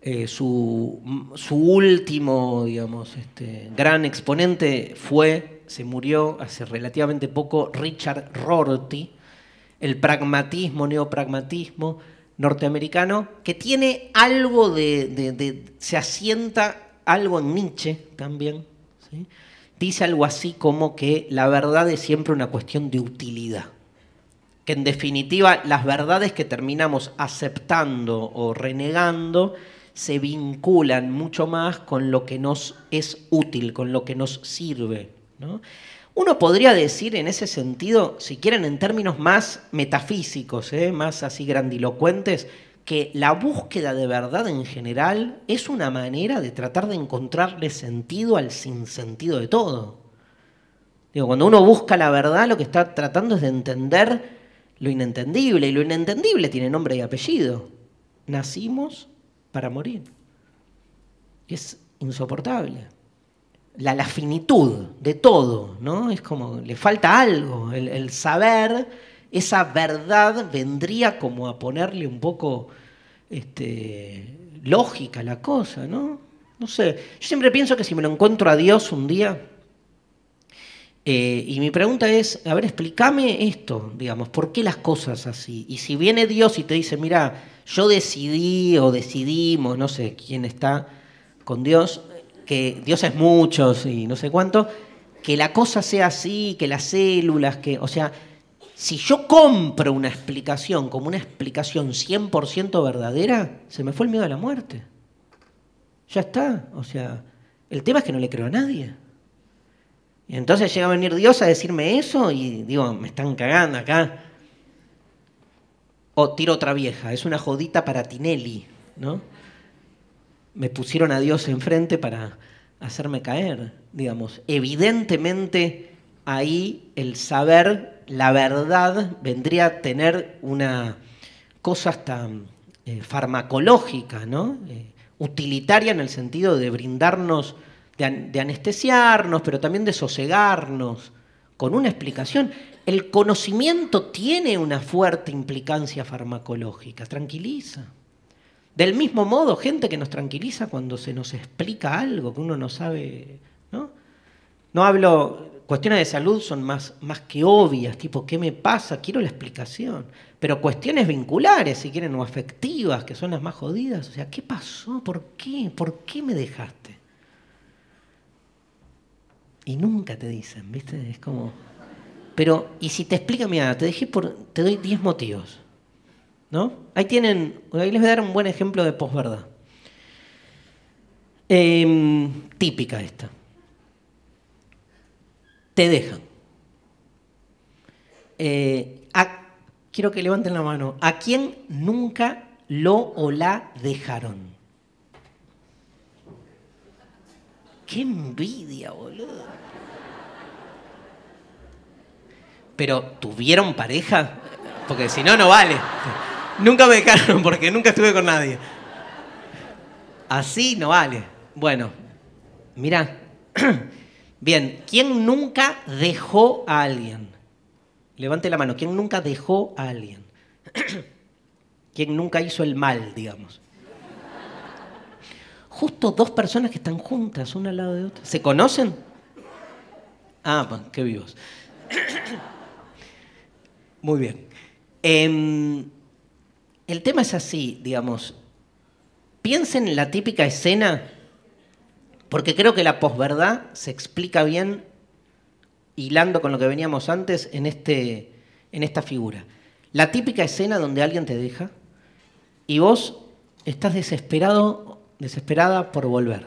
Eh, su, último, digamos, este, gran exponente fue, se murió hace relativamente poco, Richard Rorty, el pragmatismo, neopragmatismo norteamericano, que tiene algo de, se asienta algo en Nietzsche también, dice algo así como que la verdad es siempre una cuestión de utilidad que en definitiva las verdades que terminamos aceptando o renegando se vinculan mucho más con lo que nos es útil, con lo que nos sirve. Uno podría decir en ese sentido, si quieren en términos más metafísicos, ¿eh? más así grandilocuentes, que la búsqueda de verdad en general es una manera de tratar de encontrarle sentido al sinsentido de todo. Digo, cuando uno busca la verdad, lo que está tratando es de entender lo inentendible, y lo inentendible tiene nombre y apellido. Nacimos para morir. Es insoportable. La, la finitud de todo, ¿no? Es como, le falta algo, el, saber, esa verdad vendría como a ponerle un poco este, lógica a la cosa, ¿no? No sé, yo siempre pienso que si me lo encuentro a Dios un día, eh, y mi pregunta es, a ver, explícame esto, digamos, ¿por qué las cosas así? Y si viene Dios y te dice, mira, yo decidí o decidimos, no sé quién está con Dios, que Dios es muchos y no sé cuánto, que la cosa sea así, que las células, que, o sea, si yo compro una explicación como una explicación 100% verdadera, se me fue el miedo a la muerte. Ya está, o sea, el tema es que no le creo a nadie. Y entonces llega a venir Dios a decirme eso y digo, me están cagando acá. O tiro otra vieja, es una jodita para Tinelli, ¿no? Me pusieron a Dios enfrente para hacerme caer, digamos. Evidentemente ahí el saber, la verdad, vendría a tener una cosa hasta eh, farmacológica, ¿no? Eh, utilitaria en el sentido de brindarnos de, anestesiarnos, pero también de sosegarnos, con una explicación. El conocimiento tiene una fuerte implicancia farmacológica, tranquiliza. Del mismo modo, gente que nos tranquiliza cuando se nos explica algo que uno no sabe, ¿no? No hablo, cuestiones de salud son más, más que obvias, tipo, ¿qué me pasa? Quiero la explicación. Pero cuestiones vinculares, si quieren, o afectivas, que son las más jodidas, o sea, ¿qué pasó? ¿Por qué? ¿Por qué me dejaste? Y nunca te dicen, ¿viste? Es como... Pero, y si te explica, mira, te dejé por, te doy 10 motivos. ¿No? Ahí tienen, ahí les voy a dar un buen ejemplo de posverdad. Em, típica esta. Te dejan. Eh, quiero que levanten la mano. ¿A quién nunca lo o la dejaron? Qué envidia, boludo. Pero, ¿tuvieron pareja? Porque si no, no vale. Nunca me dejaron porque nunca estuve con nadie. Así no vale. Bueno, mirá. Bien, ¿quién nunca dejó a alguien? Levante la mano. ¿Quién nunca dejó a alguien? ¿Quién nunca hizo el mal, digamos? Justo dos personas que están juntas, una al lado de otra. ¿Se conocen? Ah, pues, qué vivos. Muy bien. Em, el tema es así, digamos. Piensen en la típica escena, porque creo que la posverdad se explica bien, hilando con lo que veníamos antes, en, este, en esta figura. La típica escena donde alguien te deja y vos estás desesperado desesperada por volver.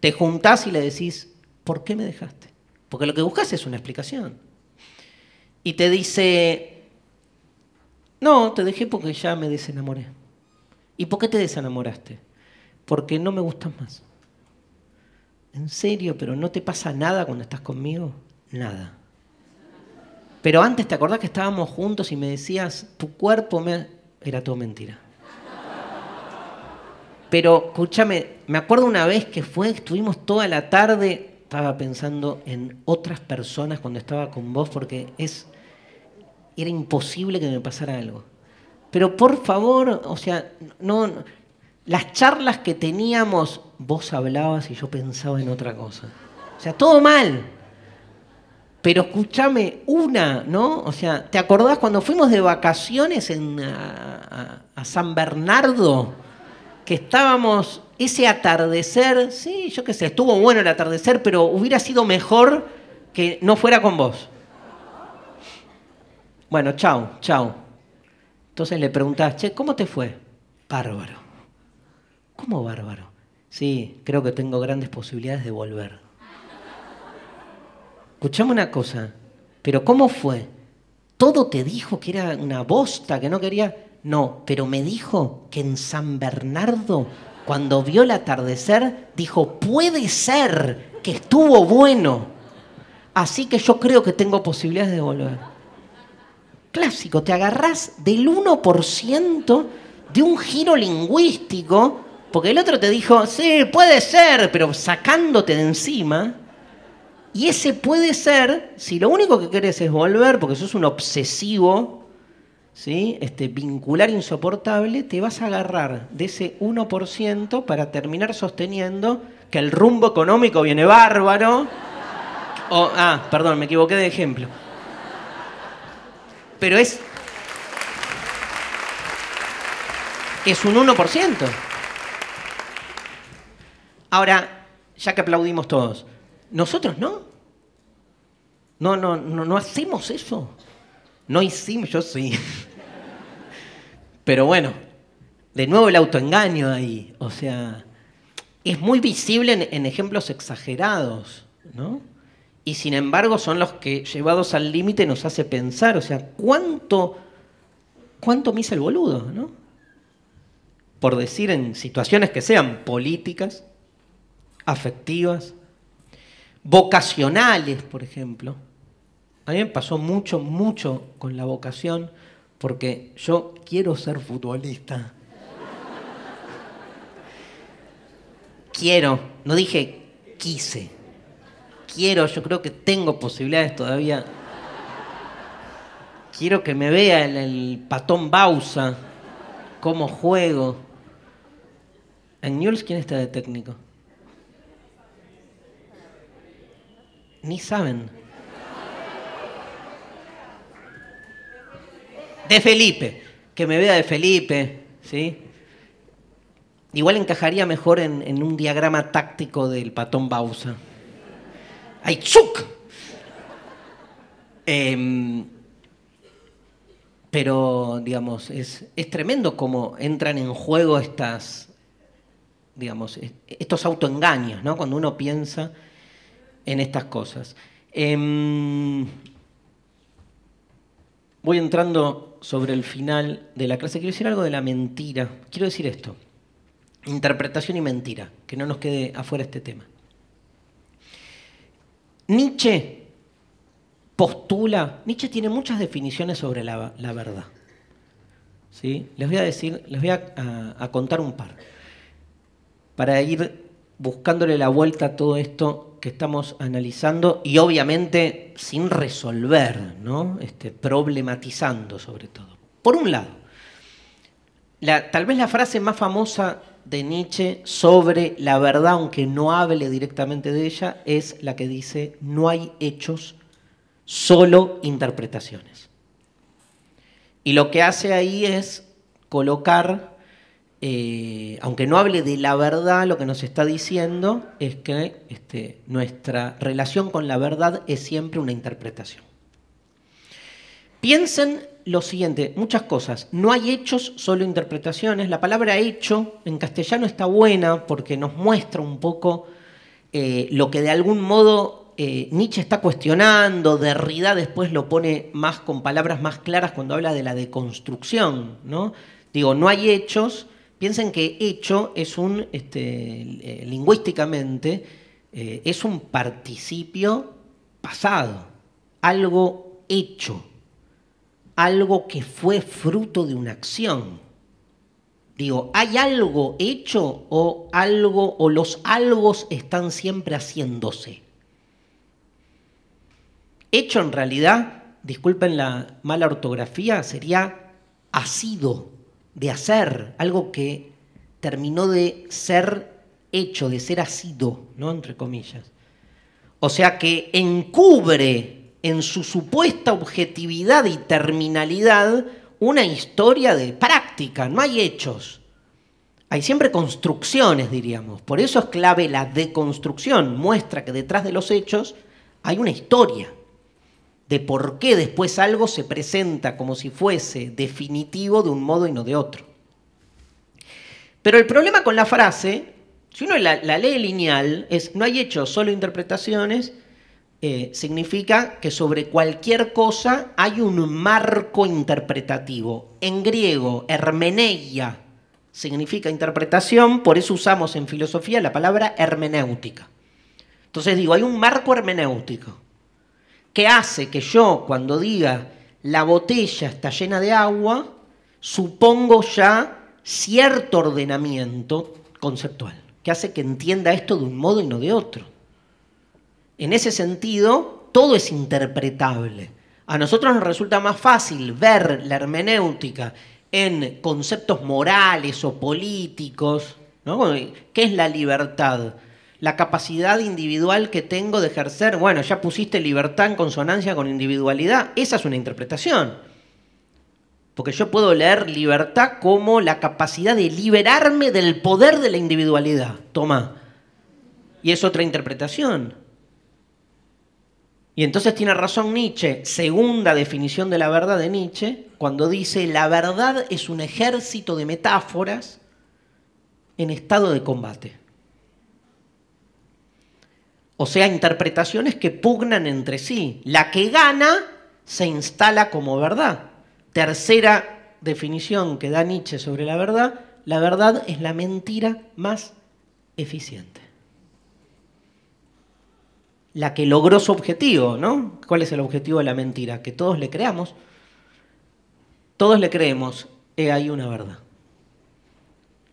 Te juntás y le decís, ¿por qué me dejaste? Porque lo que buscas es una explicación. Y te dice, no, te dejé porque ya me desenamoré. ¿Y por qué te desenamoraste? Porque no me gustas más. ¿En serio? ¿Pero no te pasa nada cuando estás conmigo? Nada. Pero antes te acordás que estábamos juntos y me decías, tu cuerpo me... Era todo mentira. Pero escúchame, me acuerdo una vez que fue, estuvimos toda la tarde, estaba pensando en otras personas cuando estaba con vos, porque es, era imposible que me pasara algo. Pero por favor, o sea, no, las charlas que teníamos, vos hablabas y yo pensaba en otra cosa. O sea, todo mal. Pero escúchame una, ¿no? O sea, ¿te acordás cuando fuimos de vacaciones en, a San Bernardo? que estábamos, ese atardecer, sí, yo qué sé, estuvo bueno el atardecer, pero hubiera sido mejor que no fuera con vos. Bueno, chao, chao. Entonces le preguntás, che, ¿cómo te fue? Bárbaro. ¿Cómo bárbaro? Sí, creo que tengo grandes posibilidades de volver. Escuchame una cosa, pero ¿cómo fue? Todo te dijo que era una bosta, que no quería. No, pero me dijo que en San Bernardo, cuando vio el atardecer, dijo, puede ser que estuvo bueno. Así que yo creo que tengo posibilidades de volver. Clásico, te agarrás del 1% de un giro lingüístico, porque el otro te dijo, sí, puede ser, pero sacándote de encima. Y ese puede ser, si lo único que querés es volver, porque sos un obsesivo ¿sí? este, vincular insoportable, te vas a agarrar de ese 1% para terminar sosteniendo que el rumbo económico viene bárbaro. ah, perdón, me equivoqué de ejemplo. Pero es. Es un 1%. Ahora, ya que aplaudimos todos, nosotros no. No, no, no, no hacemos eso. No hicimos, yo sí. Pero bueno, de nuevo el autoengaño ahí. O sea, es muy visible en, ejemplos exagerados, ¿no? Y sin embargo son los que llevados al límite nos hace pensar, o sea, ¿cuánto, cuánto misa el boludo, ¿no? Por decir en situaciones que sean políticas, afectivas, vocacionales, por ejemplo. A mí me pasó mucho, mucho con la vocación porque yo quiero ser futbolista. quiero, no dije quise. Quiero, yo creo que tengo posibilidades todavía. Quiero que me vea en el patón Bausa, cómo juego. ¿En Newell's quién está de técnico? Ni saben. de Felipe, que me vea de Felipe, ¿sí? Igual encajaría mejor en, un diagrama táctico del patón Bausa. ¡Ay, Eh, pero, digamos, es, tremendo cómo entran en juego estas, digamos, estos autoengaños, ¿no? Cuando uno piensa en estas cosas. Em, voy entrando sobre el final de la clase. Quiero decir algo de la mentira. Quiero decir esto. Interpretación y mentira. Que no nos quede afuera este tema. Nietzsche postula, Nietzsche tiene muchas definiciones sobre la, verdad. ¿Sí? Les voy a decir, les voy a, a contar un par. Para ir buscándole la vuelta a todo esto que estamos analizando y obviamente sin resolver, ¿no? Este, problematizando sobre todo. Por un lado, la, tal vez la frase más famosa de Nietzsche sobre la verdad, aunque no hable directamente de ella, es la que dice, no hay hechos, solo interpretaciones. Y lo que hace ahí es colocar eh, aunque no hable de la verdad, lo que nos está diciendo es que este, nuestra relación con la verdad es siempre una interpretación. Piensen lo siguiente, muchas cosas. No hay hechos, solo interpretaciones. La palabra hecho en castellano está buena porque nos muestra un poco eh, lo que de algún modo eh, Nietzsche está cuestionando, Derrida después lo pone más con palabras más claras cuando habla de la deconstrucción, Digo, no hay hechos, piensen que hecho es un, este, eh, lingüísticamente, eh, es un participio pasado, algo hecho, algo que fue fruto de una acción. Digo, ¿hay algo hecho o algo o los algos están siempre haciéndose? Hecho en realidad, disculpen la mala ortografía, sería ha sido de hacer, algo que terminó de ser hecho, de ser asido, ¿no? Entre comillas. O sea que encubre en su supuesta objetividad y terminalidad una historia de práctica, no hay hechos. Hay siempre construcciones, diríamos. Por eso es clave la deconstrucción, muestra que detrás de los hechos hay una historia de por qué después algo se presenta como si fuese definitivo de un modo y no de otro. Pero el problema con la frase, si uno la, la lee lineal, es no hay hechos, solo interpretaciones, eh, significa que sobre cualquier cosa hay un marco interpretativo. En griego, hermeneia significa interpretación, por eso usamos en filosofía la palabra hermenéutica. Entonces digo, hay un marco hermenéutico que hace que yo cuando diga la botella está llena de agua, supongo ya cierto ordenamiento conceptual, que hace que entienda esto de un modo y no de otro. En ese sentido, todo es interpretable. A nosotros nos resulta más fácil ver la hermenéutica en conceptos morales o políticos, ¿no? ¿Qué es la libertad? la capacidad individual que tengo de ejercer. Bueno, ya pusiste libertad en consonancia con individualidad. Esa es una interpretación. Porque yo puedo leer libertad como la capacidad de liberarme del poder de la individualidad. Toma. Y es otra interpretación. Y entonces tiene razón Nietzsche, segunda definición de la verdad de Nietzsche, cuando dice la verdad es un ejército de metáforas en estado de combate. O sea, interpretaciones que pugnan entre sí. La que gana se instala como verdad. Tercera definición que da Nietzsche sobre la verdad, la verdad es la mentira más eficiente. La que logró su objetivo, ¿no? ¿Cuál es el objetivo de la mentira? Que todos le creamos. Todos le creemos, he eh, hay una verdad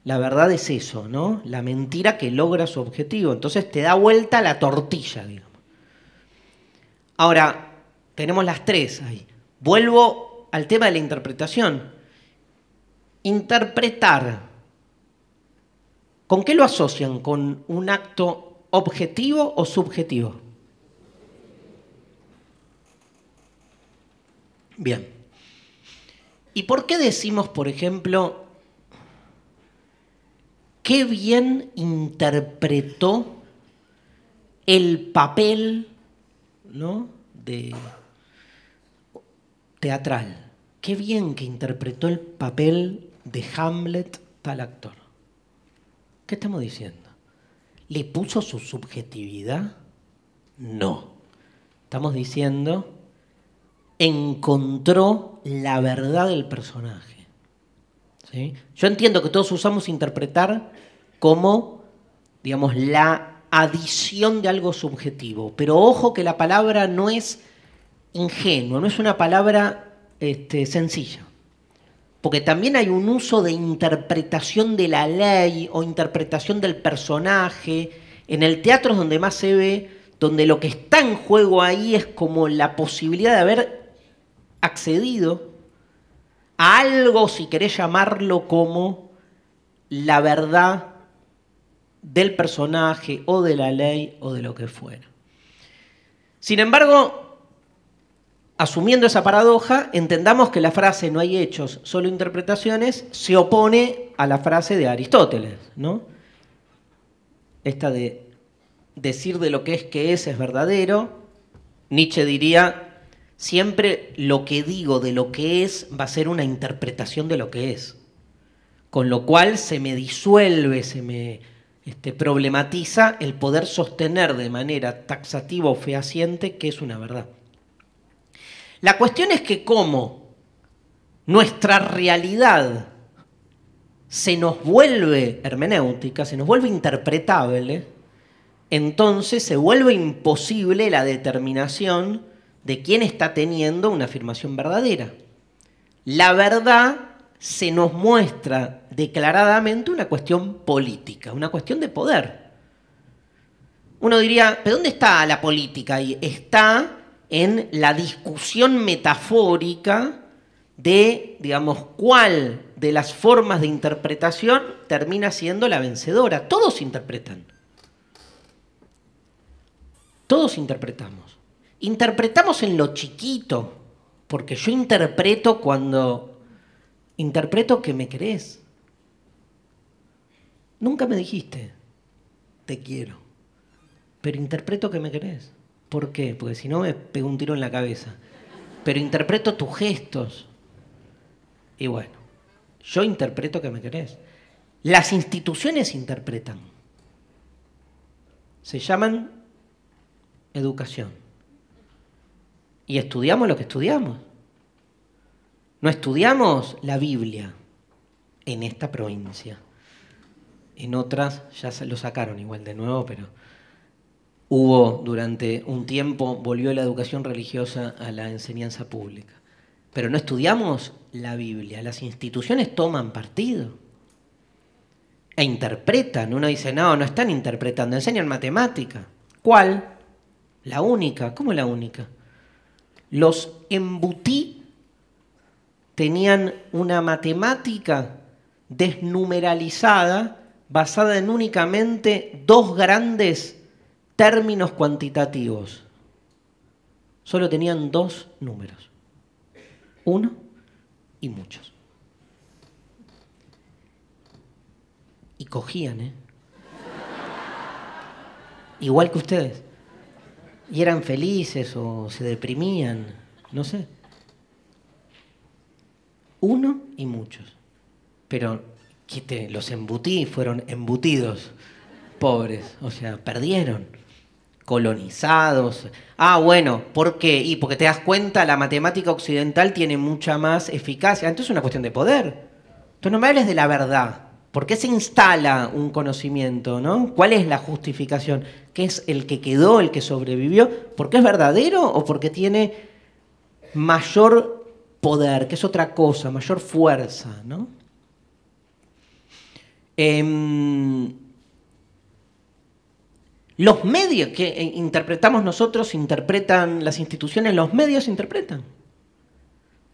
la verdad es eso, ¿no? La mentira que logra su objetivo. Entonces te da vuelta la tortilla, digamos. Ahora, tenemos las tres ahí. Vuelvo al tema de la interpretación. Interpretar. ¿Con qué lo asocian? ¿Con un acto objetivo o subjetivo? Bien. ¿Y por qué decimos, por ejemplo, qué bien interpretó el papel ¿no? de teatral. Qué bien que interpretó el papel de Hamlet tal actor. ¿Qué estamos diciendo? ¿Le puso su subjetividad? No. Estamos diciendo, encontró la verdad del personaje. Yo entiendo que todos usamos interpretar como, digamos, la adición de algo subjetivo, pero ojo que la palabra no es ingenua, no es una palabra este, sencilla. Porque también hay un uso de interpretación de la ley o interpretación del personaje. En el teatro es donde más se ve, donde lo que está en juego ahí es como la posibilidad de haber accedido algo, si querés llamarlo como la verdad del personaje o de la ley o de lo que fuera. Sin embargo, asumiendo esa paradoja, entendamos que la frase no hay hechos, solo interpretaciones, se opone a la frase de Aristóteles, ¿no? Esta de decir de lo que es que es es verdadero, Nietzsche diría siempre lo que digo de lo que es va a ser una interpretación de lo que es. Con lo cual se me disuelve, se me este, problematiza el poder sostener de manera taxativa o fehaciente que es una verdad. La cuestión es que como nuestra realidad se nos vuelve hermenéutica, se nos vuelve interpretable, entonces se vuelve imposible la determinación de quién está teniendo una afirmación verdadera. La verdad se nos muestra declaradamente una cuestión política, una cuestión de poder. Uno diría, ¿pero dónde está la política? Y está en la discusión metafórica de, digamos, cuál de las formas de interpretación termina siendo la vencedora. Todos interpretan. Todos interpretamos interpretamos en lo chiquito, porque yo interpreto cuando interpreto que me querés. Nunca me dijiste, te quiero, pero interpreto que me querés. ¿Por qué? Porque si no me pego un tiro en la cabeza. Pero interpreto tus gestos. Y bueno, yo interpreto que me querés. Las instituciones interpretan. Se llaman educación y estudiamos lo que estudiamos. No estudiamos la Biblia en esta provincia. En otras ya se lo sacaron igual de nuevo, pero hubo durante un tiempo, volvió la educación religiosa a la enseñanza pública. Pero no estudiamos la Biblia, las instituciones toman partido e interpretan. Uno dice, no, no están interpretando, enseñan matemática. ¿Cuál? La única, ¿cómo la única? Los embutí tenían una matemática desnumeralizada basada en únicamente dos grandes términos cuantitativos. Solo tenían dos números, uno y muchos. Y cogían, ¿eh? Igual que ustedes y eran felices o se deprimían, no sé. Uno y muchos. Pero los embutí, fueron embutidos, pobres, o sea, perdieron, colonizados. Ah, bueno, ¿por qué? Y porque te das cuenta, la matemática occidental tiene mucha más eficacia. Ah, entonces es una cuestión de poder. Entonces no me hables de la verdad. ¿Por qué se instala un conocimiento? ¿no? ¿Cuál es la justificación? ¿Qué es el que quedó, el que sobrevivió? ¿Por qué es verdadero o porque tiene mayor poder, que es otra cosa, mayor fuerza? ¿no? Em, los medios que eh, interpretamos nosotros, interpretan las instituciones, los medios interpretan.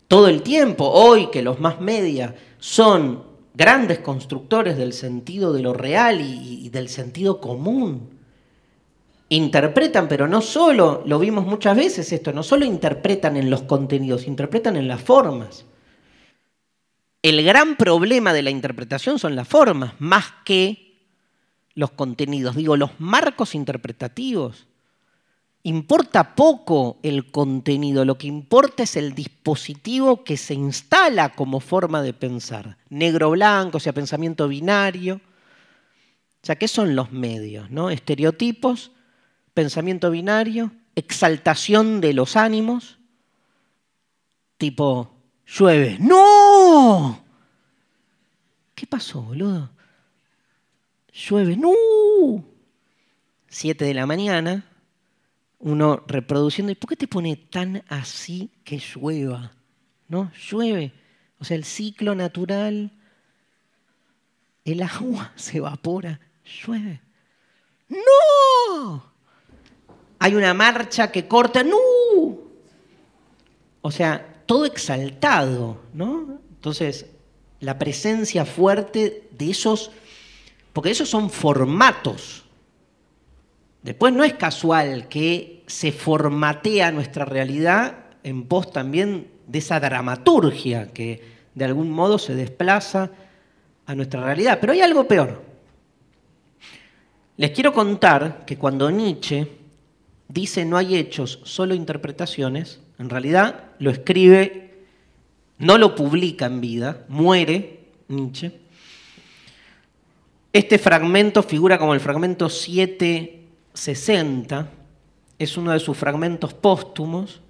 Todo el tiempo, hoy que los más media son grandes constructores del sentido de lo real y, del sentido común, interpretan, pero no solo, lo vimos muchas veces esto, no solo interpretan en los contenidos, interpretan en las formas. El gran problema de la interpretación son las formas, más que los contenidos, digo, los marcos interpretativos importa poco el contenido, lo que importa es el dispositivo que se instala como forma de pensar. Negro-blanco, o sea, pensamiento binario. O sea, ¿qué son los medios? No? Estereotipos, pensamiento binario, exaltación de los ánimos, tipo, llueve, ¡no! ¿Qué pasó, boludo? Llueve, ¡no! Siete de la mañana, uno reproduciendo, ¿y por qué te pone tan así que llueva? ¿No? Llueve. O sea, el ciclo natural, el agua se evapora, llueve. ¡No! Hay una marcha que corta, ¡no! O sea, todo exaltado, ¿no? Entonces, la presencia fuerte de esos, porque esos son formatos Después no es casual que se formatea nuestra realidad en pos también de esa dramaturgia que de algún modo se desplaza a nuestra realidad. Pero hay algo peor. Les quiero contar que cuando Nietzsche dice no hay hechos, solo interpretaciones, en realidad lo escribe, no lo publica en vida, muere Nietzsche. Este fragmento figura como el fragmento 7 60, es uno de sus fragmentos póstumos,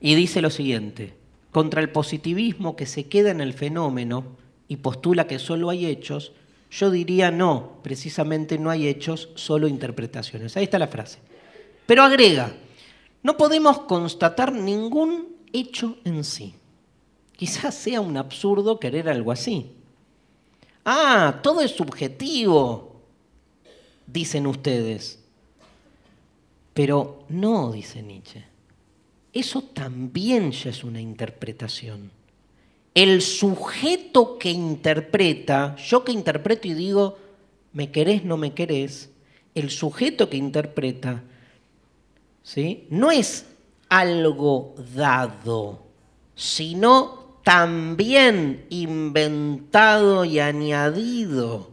y dice lo siguiente, contra el positivismo que se queda en el fenómeno y postula que solo hay hechos, yo diría no, precisamente no hay hechos, solo interpretaciones. Ahí está la frase. Pero agrega, no podemos constatar ningún hecho en sí. Quizás sea un absurdo querer algo así. Ah, todo es subjetivo, dicen ustedes. Pero no, dice Nietzsche, eso también ya es una interpretación. El sujeto que interpreta, yo que interpreto y digo, me querés, no me querés, el sujeto que interpreta, ¿sí? No es algo dado, sino también inventado y añadido,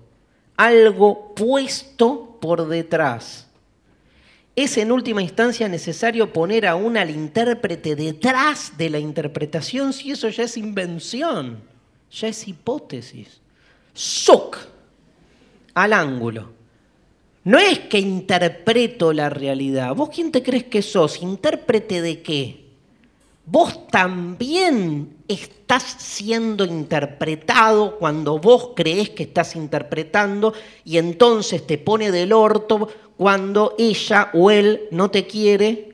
algo puesto por detrás. Es en última instancia necesario poner aún al intérprete detrás de la interpretación si eso ya es invención, ya es hipótesis. Soc, al ángulo. No es que interpreto la realidad. ¿Vos quién te crees que sos? ¿Intérprete de qué? Vos también estás siendo interpretado cuando vos crees que estás interpretando y entonces te pone del orto cuando ella o él no te quiere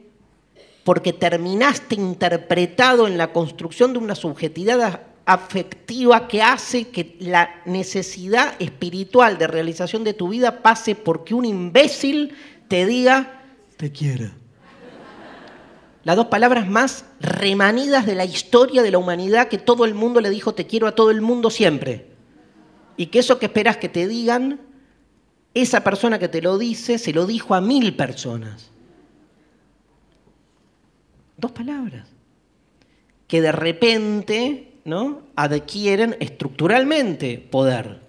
porque terminaste interpretado en la construcción de una subjetividad afectiva que hace que la necesidad espiritual de realización de tu vida pase porque un imbécil te diga te quiero. Las dos palabras más remanidas de la historia de la humanidad que todo el mundo le dijo te quiero a todo el mundo siempre. Y que eso que esperas que te digan esa persona que te lo dice se lo dijo a mil personas. Dos palabras que de repente ¿no? adquieren estructuralmente poder.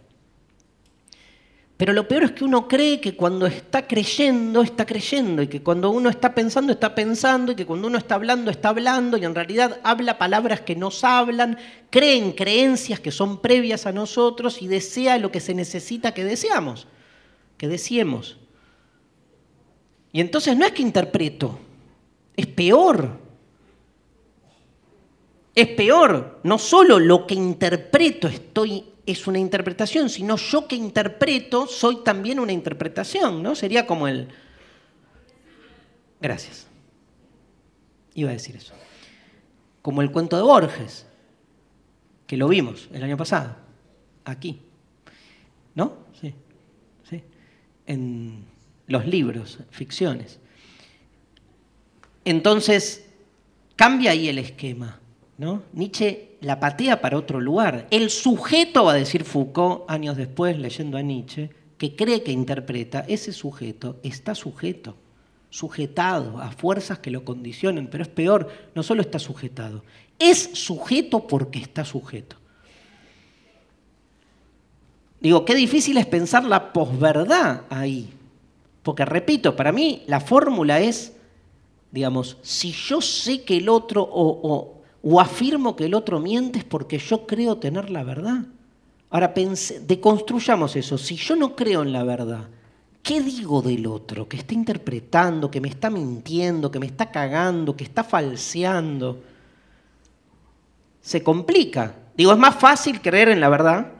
Pero lo peor es que uno cree que cuando está creyendo, está creyendo, y que cuando uno está pensando, está pensando, y que cuando uno está hablando, está hablando, y en realidad habla palabras que nos hablan, creen creencias que son previas a nosotros y desea lo que se necesita que deseamos que decíamos. Y entonces no es que interpreto, es peor. Es peor, no solo lo que interpreto estoy es una interpretación, sino yo que interpreto soy también una interpretación, ¿no? Sería como el Gracias. Iba a decir eso. Como el cuento de Borges, que lo vimos el año pasado, aquí. ¿No? en los libros, ficciones. Entonces, cambia ahí el esquema. ¿no? Nietzsche la patea para otro lugar. El sujeto, va a decir Foucault años después, leyendo a Nietzsche, que cree que interpreta, ese sujeto está sujeto, sujetado a fuerzas que lo condicionan, pero es peor, no solo está sujetado, es sujeto porque está sujeto. Digo, qué difícil es pensar la posverdad ahí. Porque, repito, para mí la fórmula es, digamos, si yo sé que el otro o, afirmo que el otro miente es porque yo creo tener la verdad. Ahora, deconstruyamos eso. Si yo no creo en la verdad, ¿qué digo del otro? Que está interpretando, que me está mintiendo, que me está cagando, que está falseando. Se complica. Digo, es más fácil creer en la verdad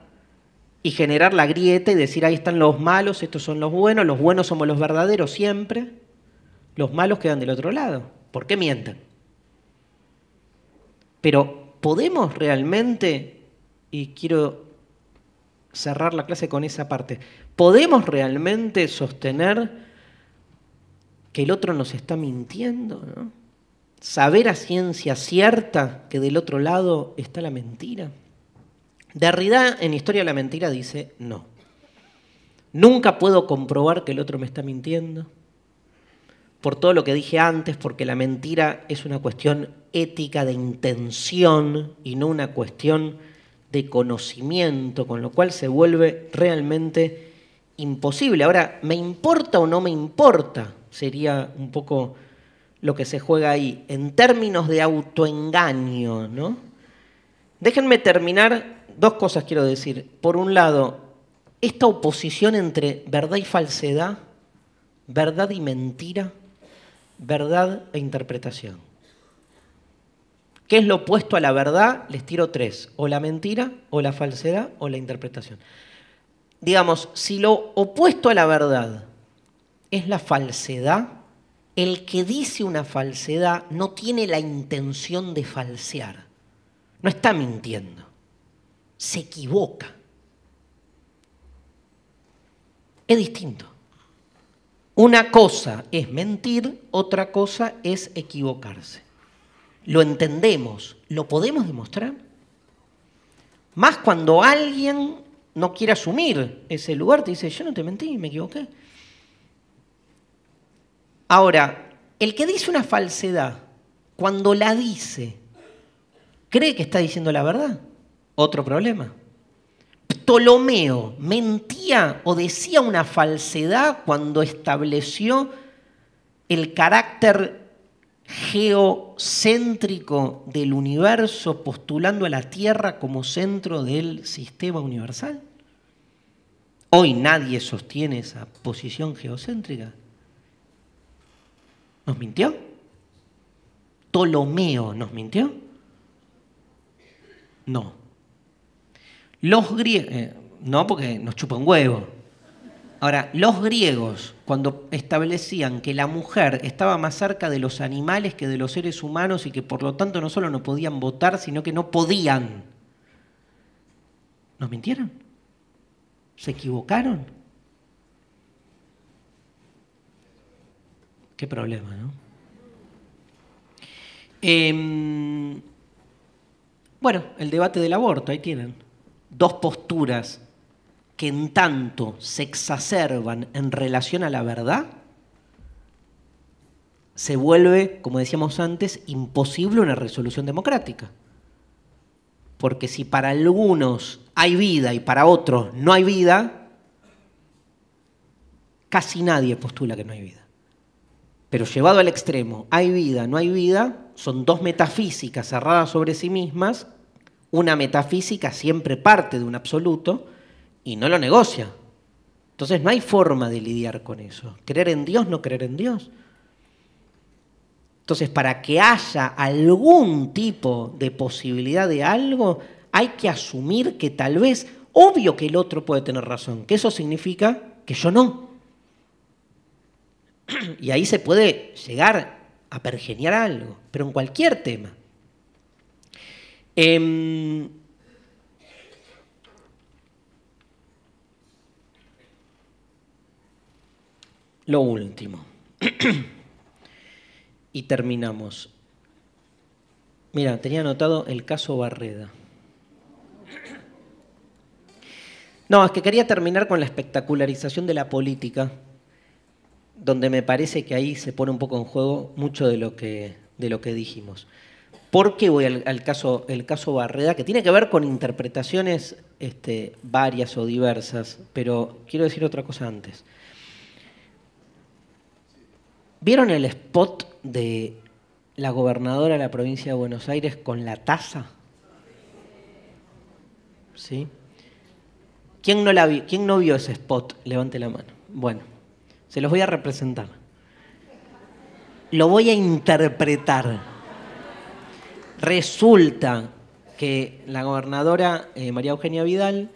y generar la grieta y decir ahí están los malos, estos son los buenos, los buenos somos los verdaderos siempre, los malos quedan del otro lado. ¿Por qué mienten? Pero podemos realmente, y quiero cerrar la clase con esa parte, ¿podemos realmente sostener que el otro nos está mintiendo? ¿no? Saber a ciencia cierta que del otro lado está la mentira. Derrida en Historia de la Mentira dice, no. Nunca puedo comprobar que el otro me está mintiendo. Por todo lo que dije antes, porque la mentira es una cuestión ética de intención y no una cuestión de conocimiento, con lo cual se vuelve realmente imposible. Ahora, ¿me importa o no me importa? Sería un poco lo que se juega ahí, en términos de autoengaño, ¿no? Déjenme terminar dos cosas quiero decir. Por un lado, esta oposición entre verdad y falsedad, verdad y mentira, verdad e interpretación. ¿Qué es lo opuesto a la verdad? Les tiro tres, o la mentira, o la falsedad, o la interpretación. Digamos, si lo opuesto a la verdad es la falsedad, el que dice una falsedad no tiene la intención de falsear, no está mintiendo se equivoca. Es distinto. Una cosa es mentir, otra cosa es equivocarse. Lo entendemos, lo podemos demostrar. Más cuando alguien no quiere asumir ese lugar, te dice, yo no te mentí, me equivoqué. Ahora, el que dice una falsedad, cuando la dice, ¿cree que está diciendo la verdad? Otro problema. Ptolomeo mentía o decía una falsedad cuando estableció el carácter geocéntrico del universo, postulando a la Tierra como centro del sistema universal. Hoy nadie sostiene esa posición geocéntrica. ¿Nos mintió? ¿Ptolomeo nos mintió? No. Los griegos, eh, no porque nos chupa un huevo. Ahora, los griegos, cuando establecían que la mujer estaba más cerca de los animales que de los seres humanos y que por lo tanto no solo no podían votar, sino que no podían, ¿nos mintieron? ¿Se equivocaron? Qué problema, ¿no? Em, bueno, el debate del aborto, ahí tienen dos posturas que en tanto se exacerban en relación a la verdad, se vuelve, como decíamos antes, imposible una resolución democrática. Porque si para algunos hay vida y para otros no hay vida, casi nadie postula que no hay vida. Pero llevado al extremo, hay vida, no hay vida, son dos metafísicas cerradas sobre sí mismas una metafísica siempre parte de un absoluto y no lo negocia. Entonces no hay forma de lidiar con eso. Creer en Dios, no creer en Dios. Entonces, para que haya algún tipo de posibilidad de algo, hay que asumir que tal vez, obvio que el otro puede tener razón, que eso significa que yo no. Y ahí se puede llegar a pergeniar algo, pero en cualquier tema. Em, lo último. y terminamos. Mira, tenía anotado el caso Barreda. No, es que quería terminar con la espectacularización de la política, donde me parece que ahí se pone un poco en juego mucho de lo que, de lo que dijimos. Por qué voy al, caso, el caso Barreda, que tiene que ver con interpretaciones este, varias o diversas, pero quiero decir otra cosa antes. ¿Vieron el spot de la gobernadora de la provincia de Buenos Aires con la taza? ¿Sí? no, ¿Quién no vio ese spot? Levante la mano. Bueno, se los voy a representar. Lo voy a interpretar. Resulta que la gobernadora eh, María Eugenia Vidal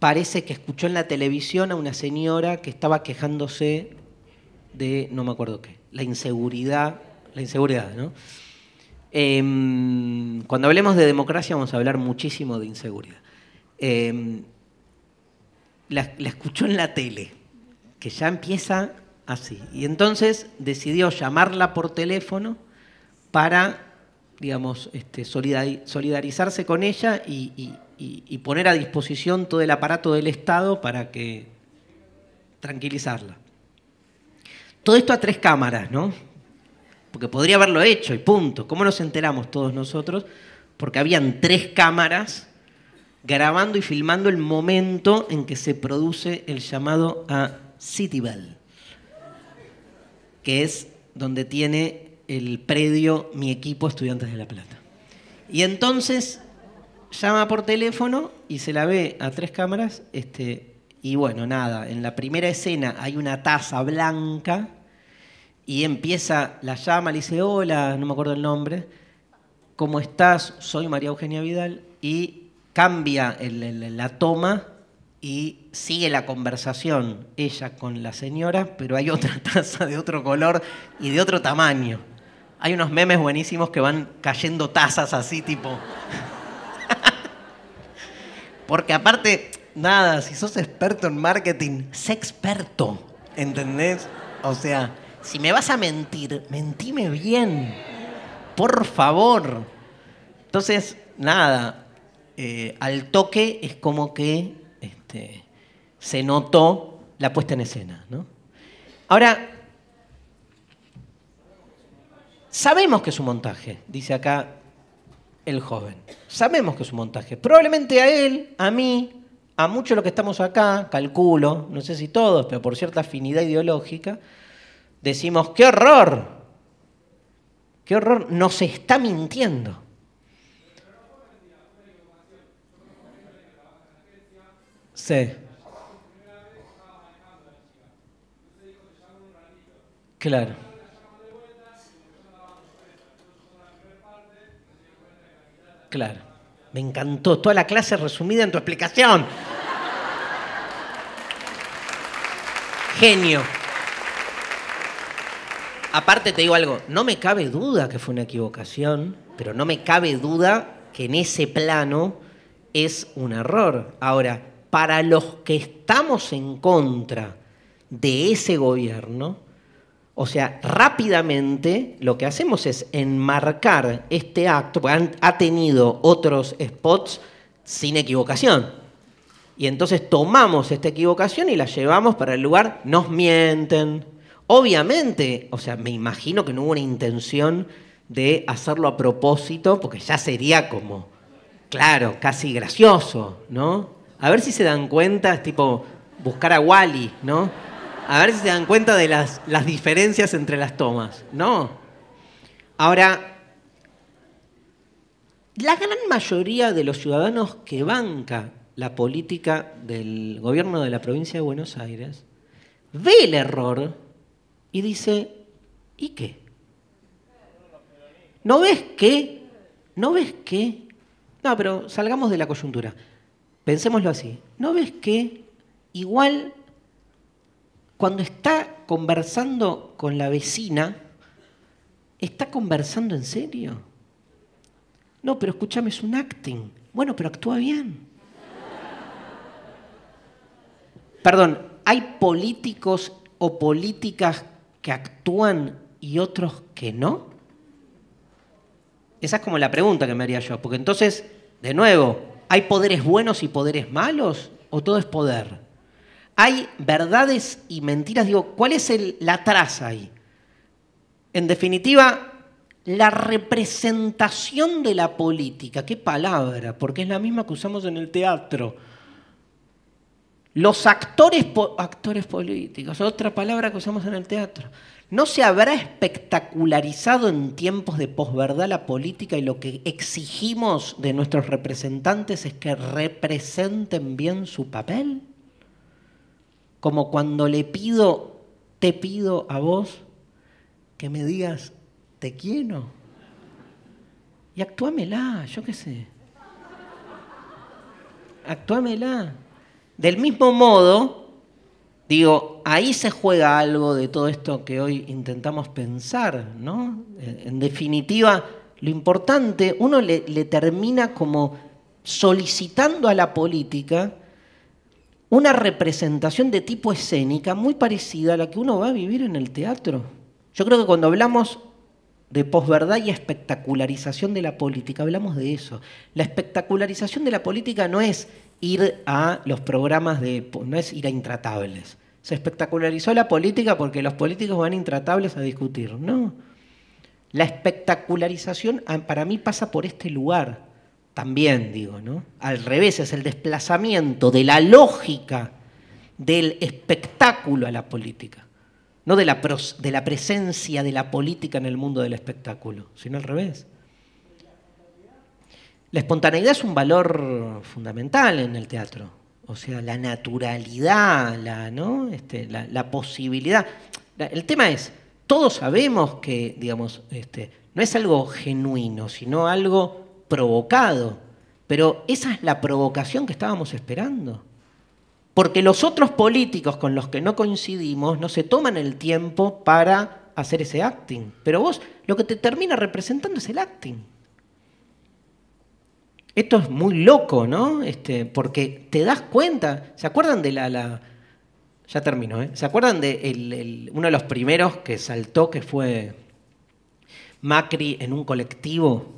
parece que escuchó en la televisión a una señora que estaba quejándose de, no me acuerdo qué, la inseguridad, la inseguridad, ¿no? Em, cuando hablemos de democracia vamos a hablar muchísimo de inseguridad. Em, la, la escuchó en la tele, que ya empieza así. Y entonces decidió llamarla por teléfono para digamos, este, solidarizarse con ella y, poner a disposición todo el aparato del Estado para que tranquilizarla. Todo esto a tres cámaras, ¿no? Porque podría haberlo hecho y punto. ¿Cómo nos enteramos todos nosotros? Porque habían tres cámaras grabando y filmando el momento en que se produce el llamado a Citibel, que es donde tiene el predio mi equipo Estudiantes de La Plata. Y entonces llama por teléfono y se la ve a tres cámaras. Este, y bueno, nada, en la primera escena hay una taza blanca y empieza, la llama, le dice, hola, no me acuerdo el nombre, ¿cómo estás? Soy María Eugenia Vidal. Y cambia la toma y sigue la conversación ella con la señora, pero hay otra taza de otro color y de otro tamaño. Hay unos memes buenísimos que van cayendo tazas así, tipo. Porque aparte, nada, si sos experto en marketing, sé experto, ¿entendés? O sea, si me vas a mentir, mentime bien, por favor. Entonces, nada, eh, al toque es como que este, se notó la puesta en escena, ¿no? Ahora, Sabemos que es un montaje, dice acá el joven. Sabemos que es un montaje. Probablemente a él, a mí, a muchos de los que estamos acá, calculo, no sé si todos, pero por cierta afinidad ideológica, decimos, qué horror, qué horror, nos está mintiendo. Sí. Claro. Claro. Me encantó. Toda la clase resumida en tu explicación. Genio. Aparte te digo algo, no me cabe duda que fue una equivocación, pero no me cabe duda que en ese plano es un error. Ahora, para los que estamos en contra de ese gobierno, o sea, rápidamente lo que hacemos es enmarcar este acto, porque ha tenido otros spots sin equivocación. Y entonces tomamos esta equivocación y la llevamos para el lugar, nos mienten. Obviamente, o sea, me imagino que no hubo una intención de hacerlo a propósito, porque ya sería como, claro, casi gracioso, ¿no? A ver si se dan cuenta, es tipo buscar a Wally, ¿no? a ver si se dan cuenta de las, diferencias entre las tomas, ¿no? Ahora, la gran mayoría de los ciudadanos que banca la política del gobierno de la provincia de Buenos Aires ve el error y dice, ¿y qué? ¿No ves qué? ¿No ves qué? No, pero salgamos de la coyuntura. Pensémoslo así. ¿No ves qué? igual cuando está conversando con la vecina, ¿está conversando en serio? No, pero escúchame, es un acting. Bueno, pero actúa bien. Perdón, hay políticos o políticas que actúan y otros que no? Esa es como la pregunta que me haría yo, porque entonces, de nuevo, ¿hay poderes buenos y poderes malos o todo es poder? hay verdades y mentiras. Digo, ¿cuál es la traza ahí? En definitiva, la representación de la política. ¿Qué palabra? Porque es la misma que usamos en el teatro. Los actores, actores políticos, otra palabra que usamos en el teatro. ¿No se habrá espectacularizado en tiempos de posverdad la política y lo que exigimos de nuestros representantes es que representen bien su papel? como cuando le pido, te pido a vos que me digas, te quiero. Y actuámela, yo qué sé. Actuámela. Del mismo modo, digo, ahí se juega algo de todo esto que hoy intentamos pensar, ¿no? En definitiva, lo importante, uno le termina como solicitando a la política una representación de tipo escénica muy parecida a la que uno va a vivir en el teatro. Yo creo que cuando hablamos de posverdad y espectacularización de la política, hablamos de eso. La espectacularización de la política no es ir a los programas de... no es ir a intratables. Se espectacularizó la política porque los políticos van intratables a discutir. No. La espectacularización ah, para mí pasa por este lugar, también digo, ¿no? Al revés, es el desplazamiento de la lógica del espectáculo a la política, no de la, de la presencia de la política en el mundo del espectáculo, sino al revés. La espontaneidad es un valor fundamental en el teatro, o sea, la naturalidad, la, ¿no? Este, la, la posibilidad. el tema es, todos sabemos que, digamos, este, no es algo genuino, sino algo provocado. Pero esa es la provocación que estábamos esperando. Porque los otros políticos con los que no coincidimos no se toman el tiempo para hacer ese acting. Pero vos lo que te termina representando es el acting. Esto es muy loco, ¿no? Este, porque te das cuenta, ¿se acuerdan de la... ya termino, ¿eh? ¿Se acuerdan de uno de los primeros que saltó, que fue Macri en un colectivo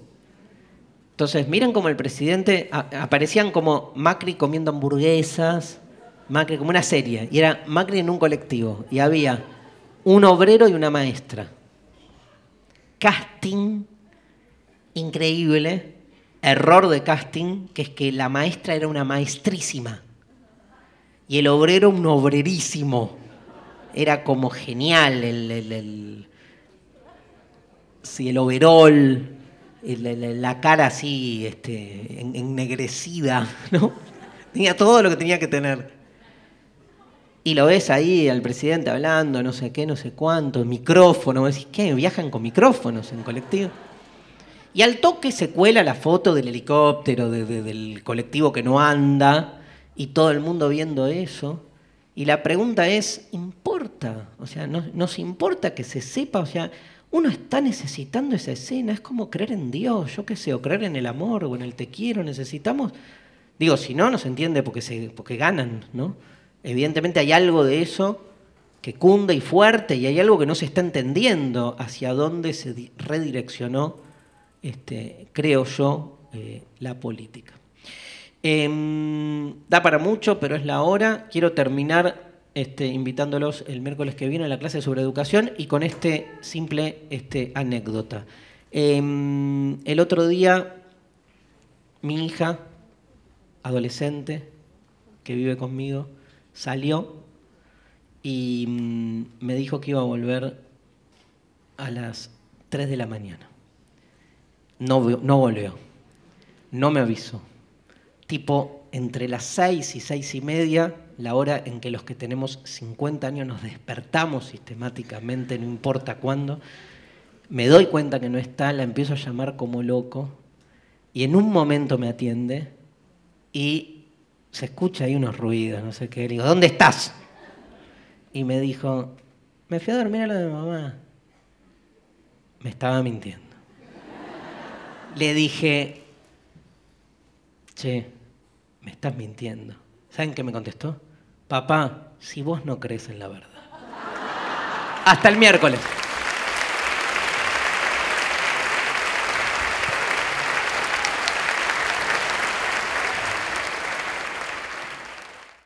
entonces, miren como el presidente, aparecían como Macri comiendo hamburguesas, Macri como una serie, y era Macri en un colectivo, y había un obrero y una maestra. Casting increíble, error de casting, que es que la maestra era una maestrísima y el obrero un obrerísimo. Era como genial el, el, el, el overol, eh, la, cara así este, ennegrecida, ¿no? Tenía todo lo que tenía que tener. Y lo ves ahí al presidente hablando, no sé qué, no sé cuánto, micrófono. Decís, ¿qué? Viajan con micrófonos en colectivo. Y al toque se cuela la foto del helicóptero, del colectivo que no anda, y todo el mundo viendo eso. Y la pregunta es, ¿importa? O sea, ¿nos, ¿nos importa que se sepa? O sea, uno está necesitando esa escena, es como creer en Dios, yo qué sé, o creer en el amor o en el te quiero, necesitamos. Digo, si no, no se entiende porque, ganan, ¿no? Evidentemente hay algo de eso que cunda y fuerte y hay algo que no se está entendiendo hacia dónde se redireccionó, este, creo yo, eh, la política. Em, da para mucho, pero es la hora. Quiero terminar este, invitándolos el miércoles que viene a la clase sobre educación y con este simple este, anécdota. Em, el otro día, mi hija, adolescente, que vive conmigo, salió y mm, me dijo que iba a volver a las 3 de la mañana. No, no volvió, no me avisó. Tipo, entre las 6 y 6 y media la hora en que los que tenemos 50 años nos despertamos sistemáticamente, no importa cuándo, me doy cuenta que no está, la empiezo a llamar como loco y en un momento me atiende y se escucha ahí unos ruidos, no sé qué, le digo, ¿dónde estás? Y me dijo, me fui a dormir a lo de mamá. Me estaba mintiendo. Le dije, che, me estás mintiendo. ¿Saben qué me contestó? papá, si vos no crees en la verdad. Hasta el miércoles.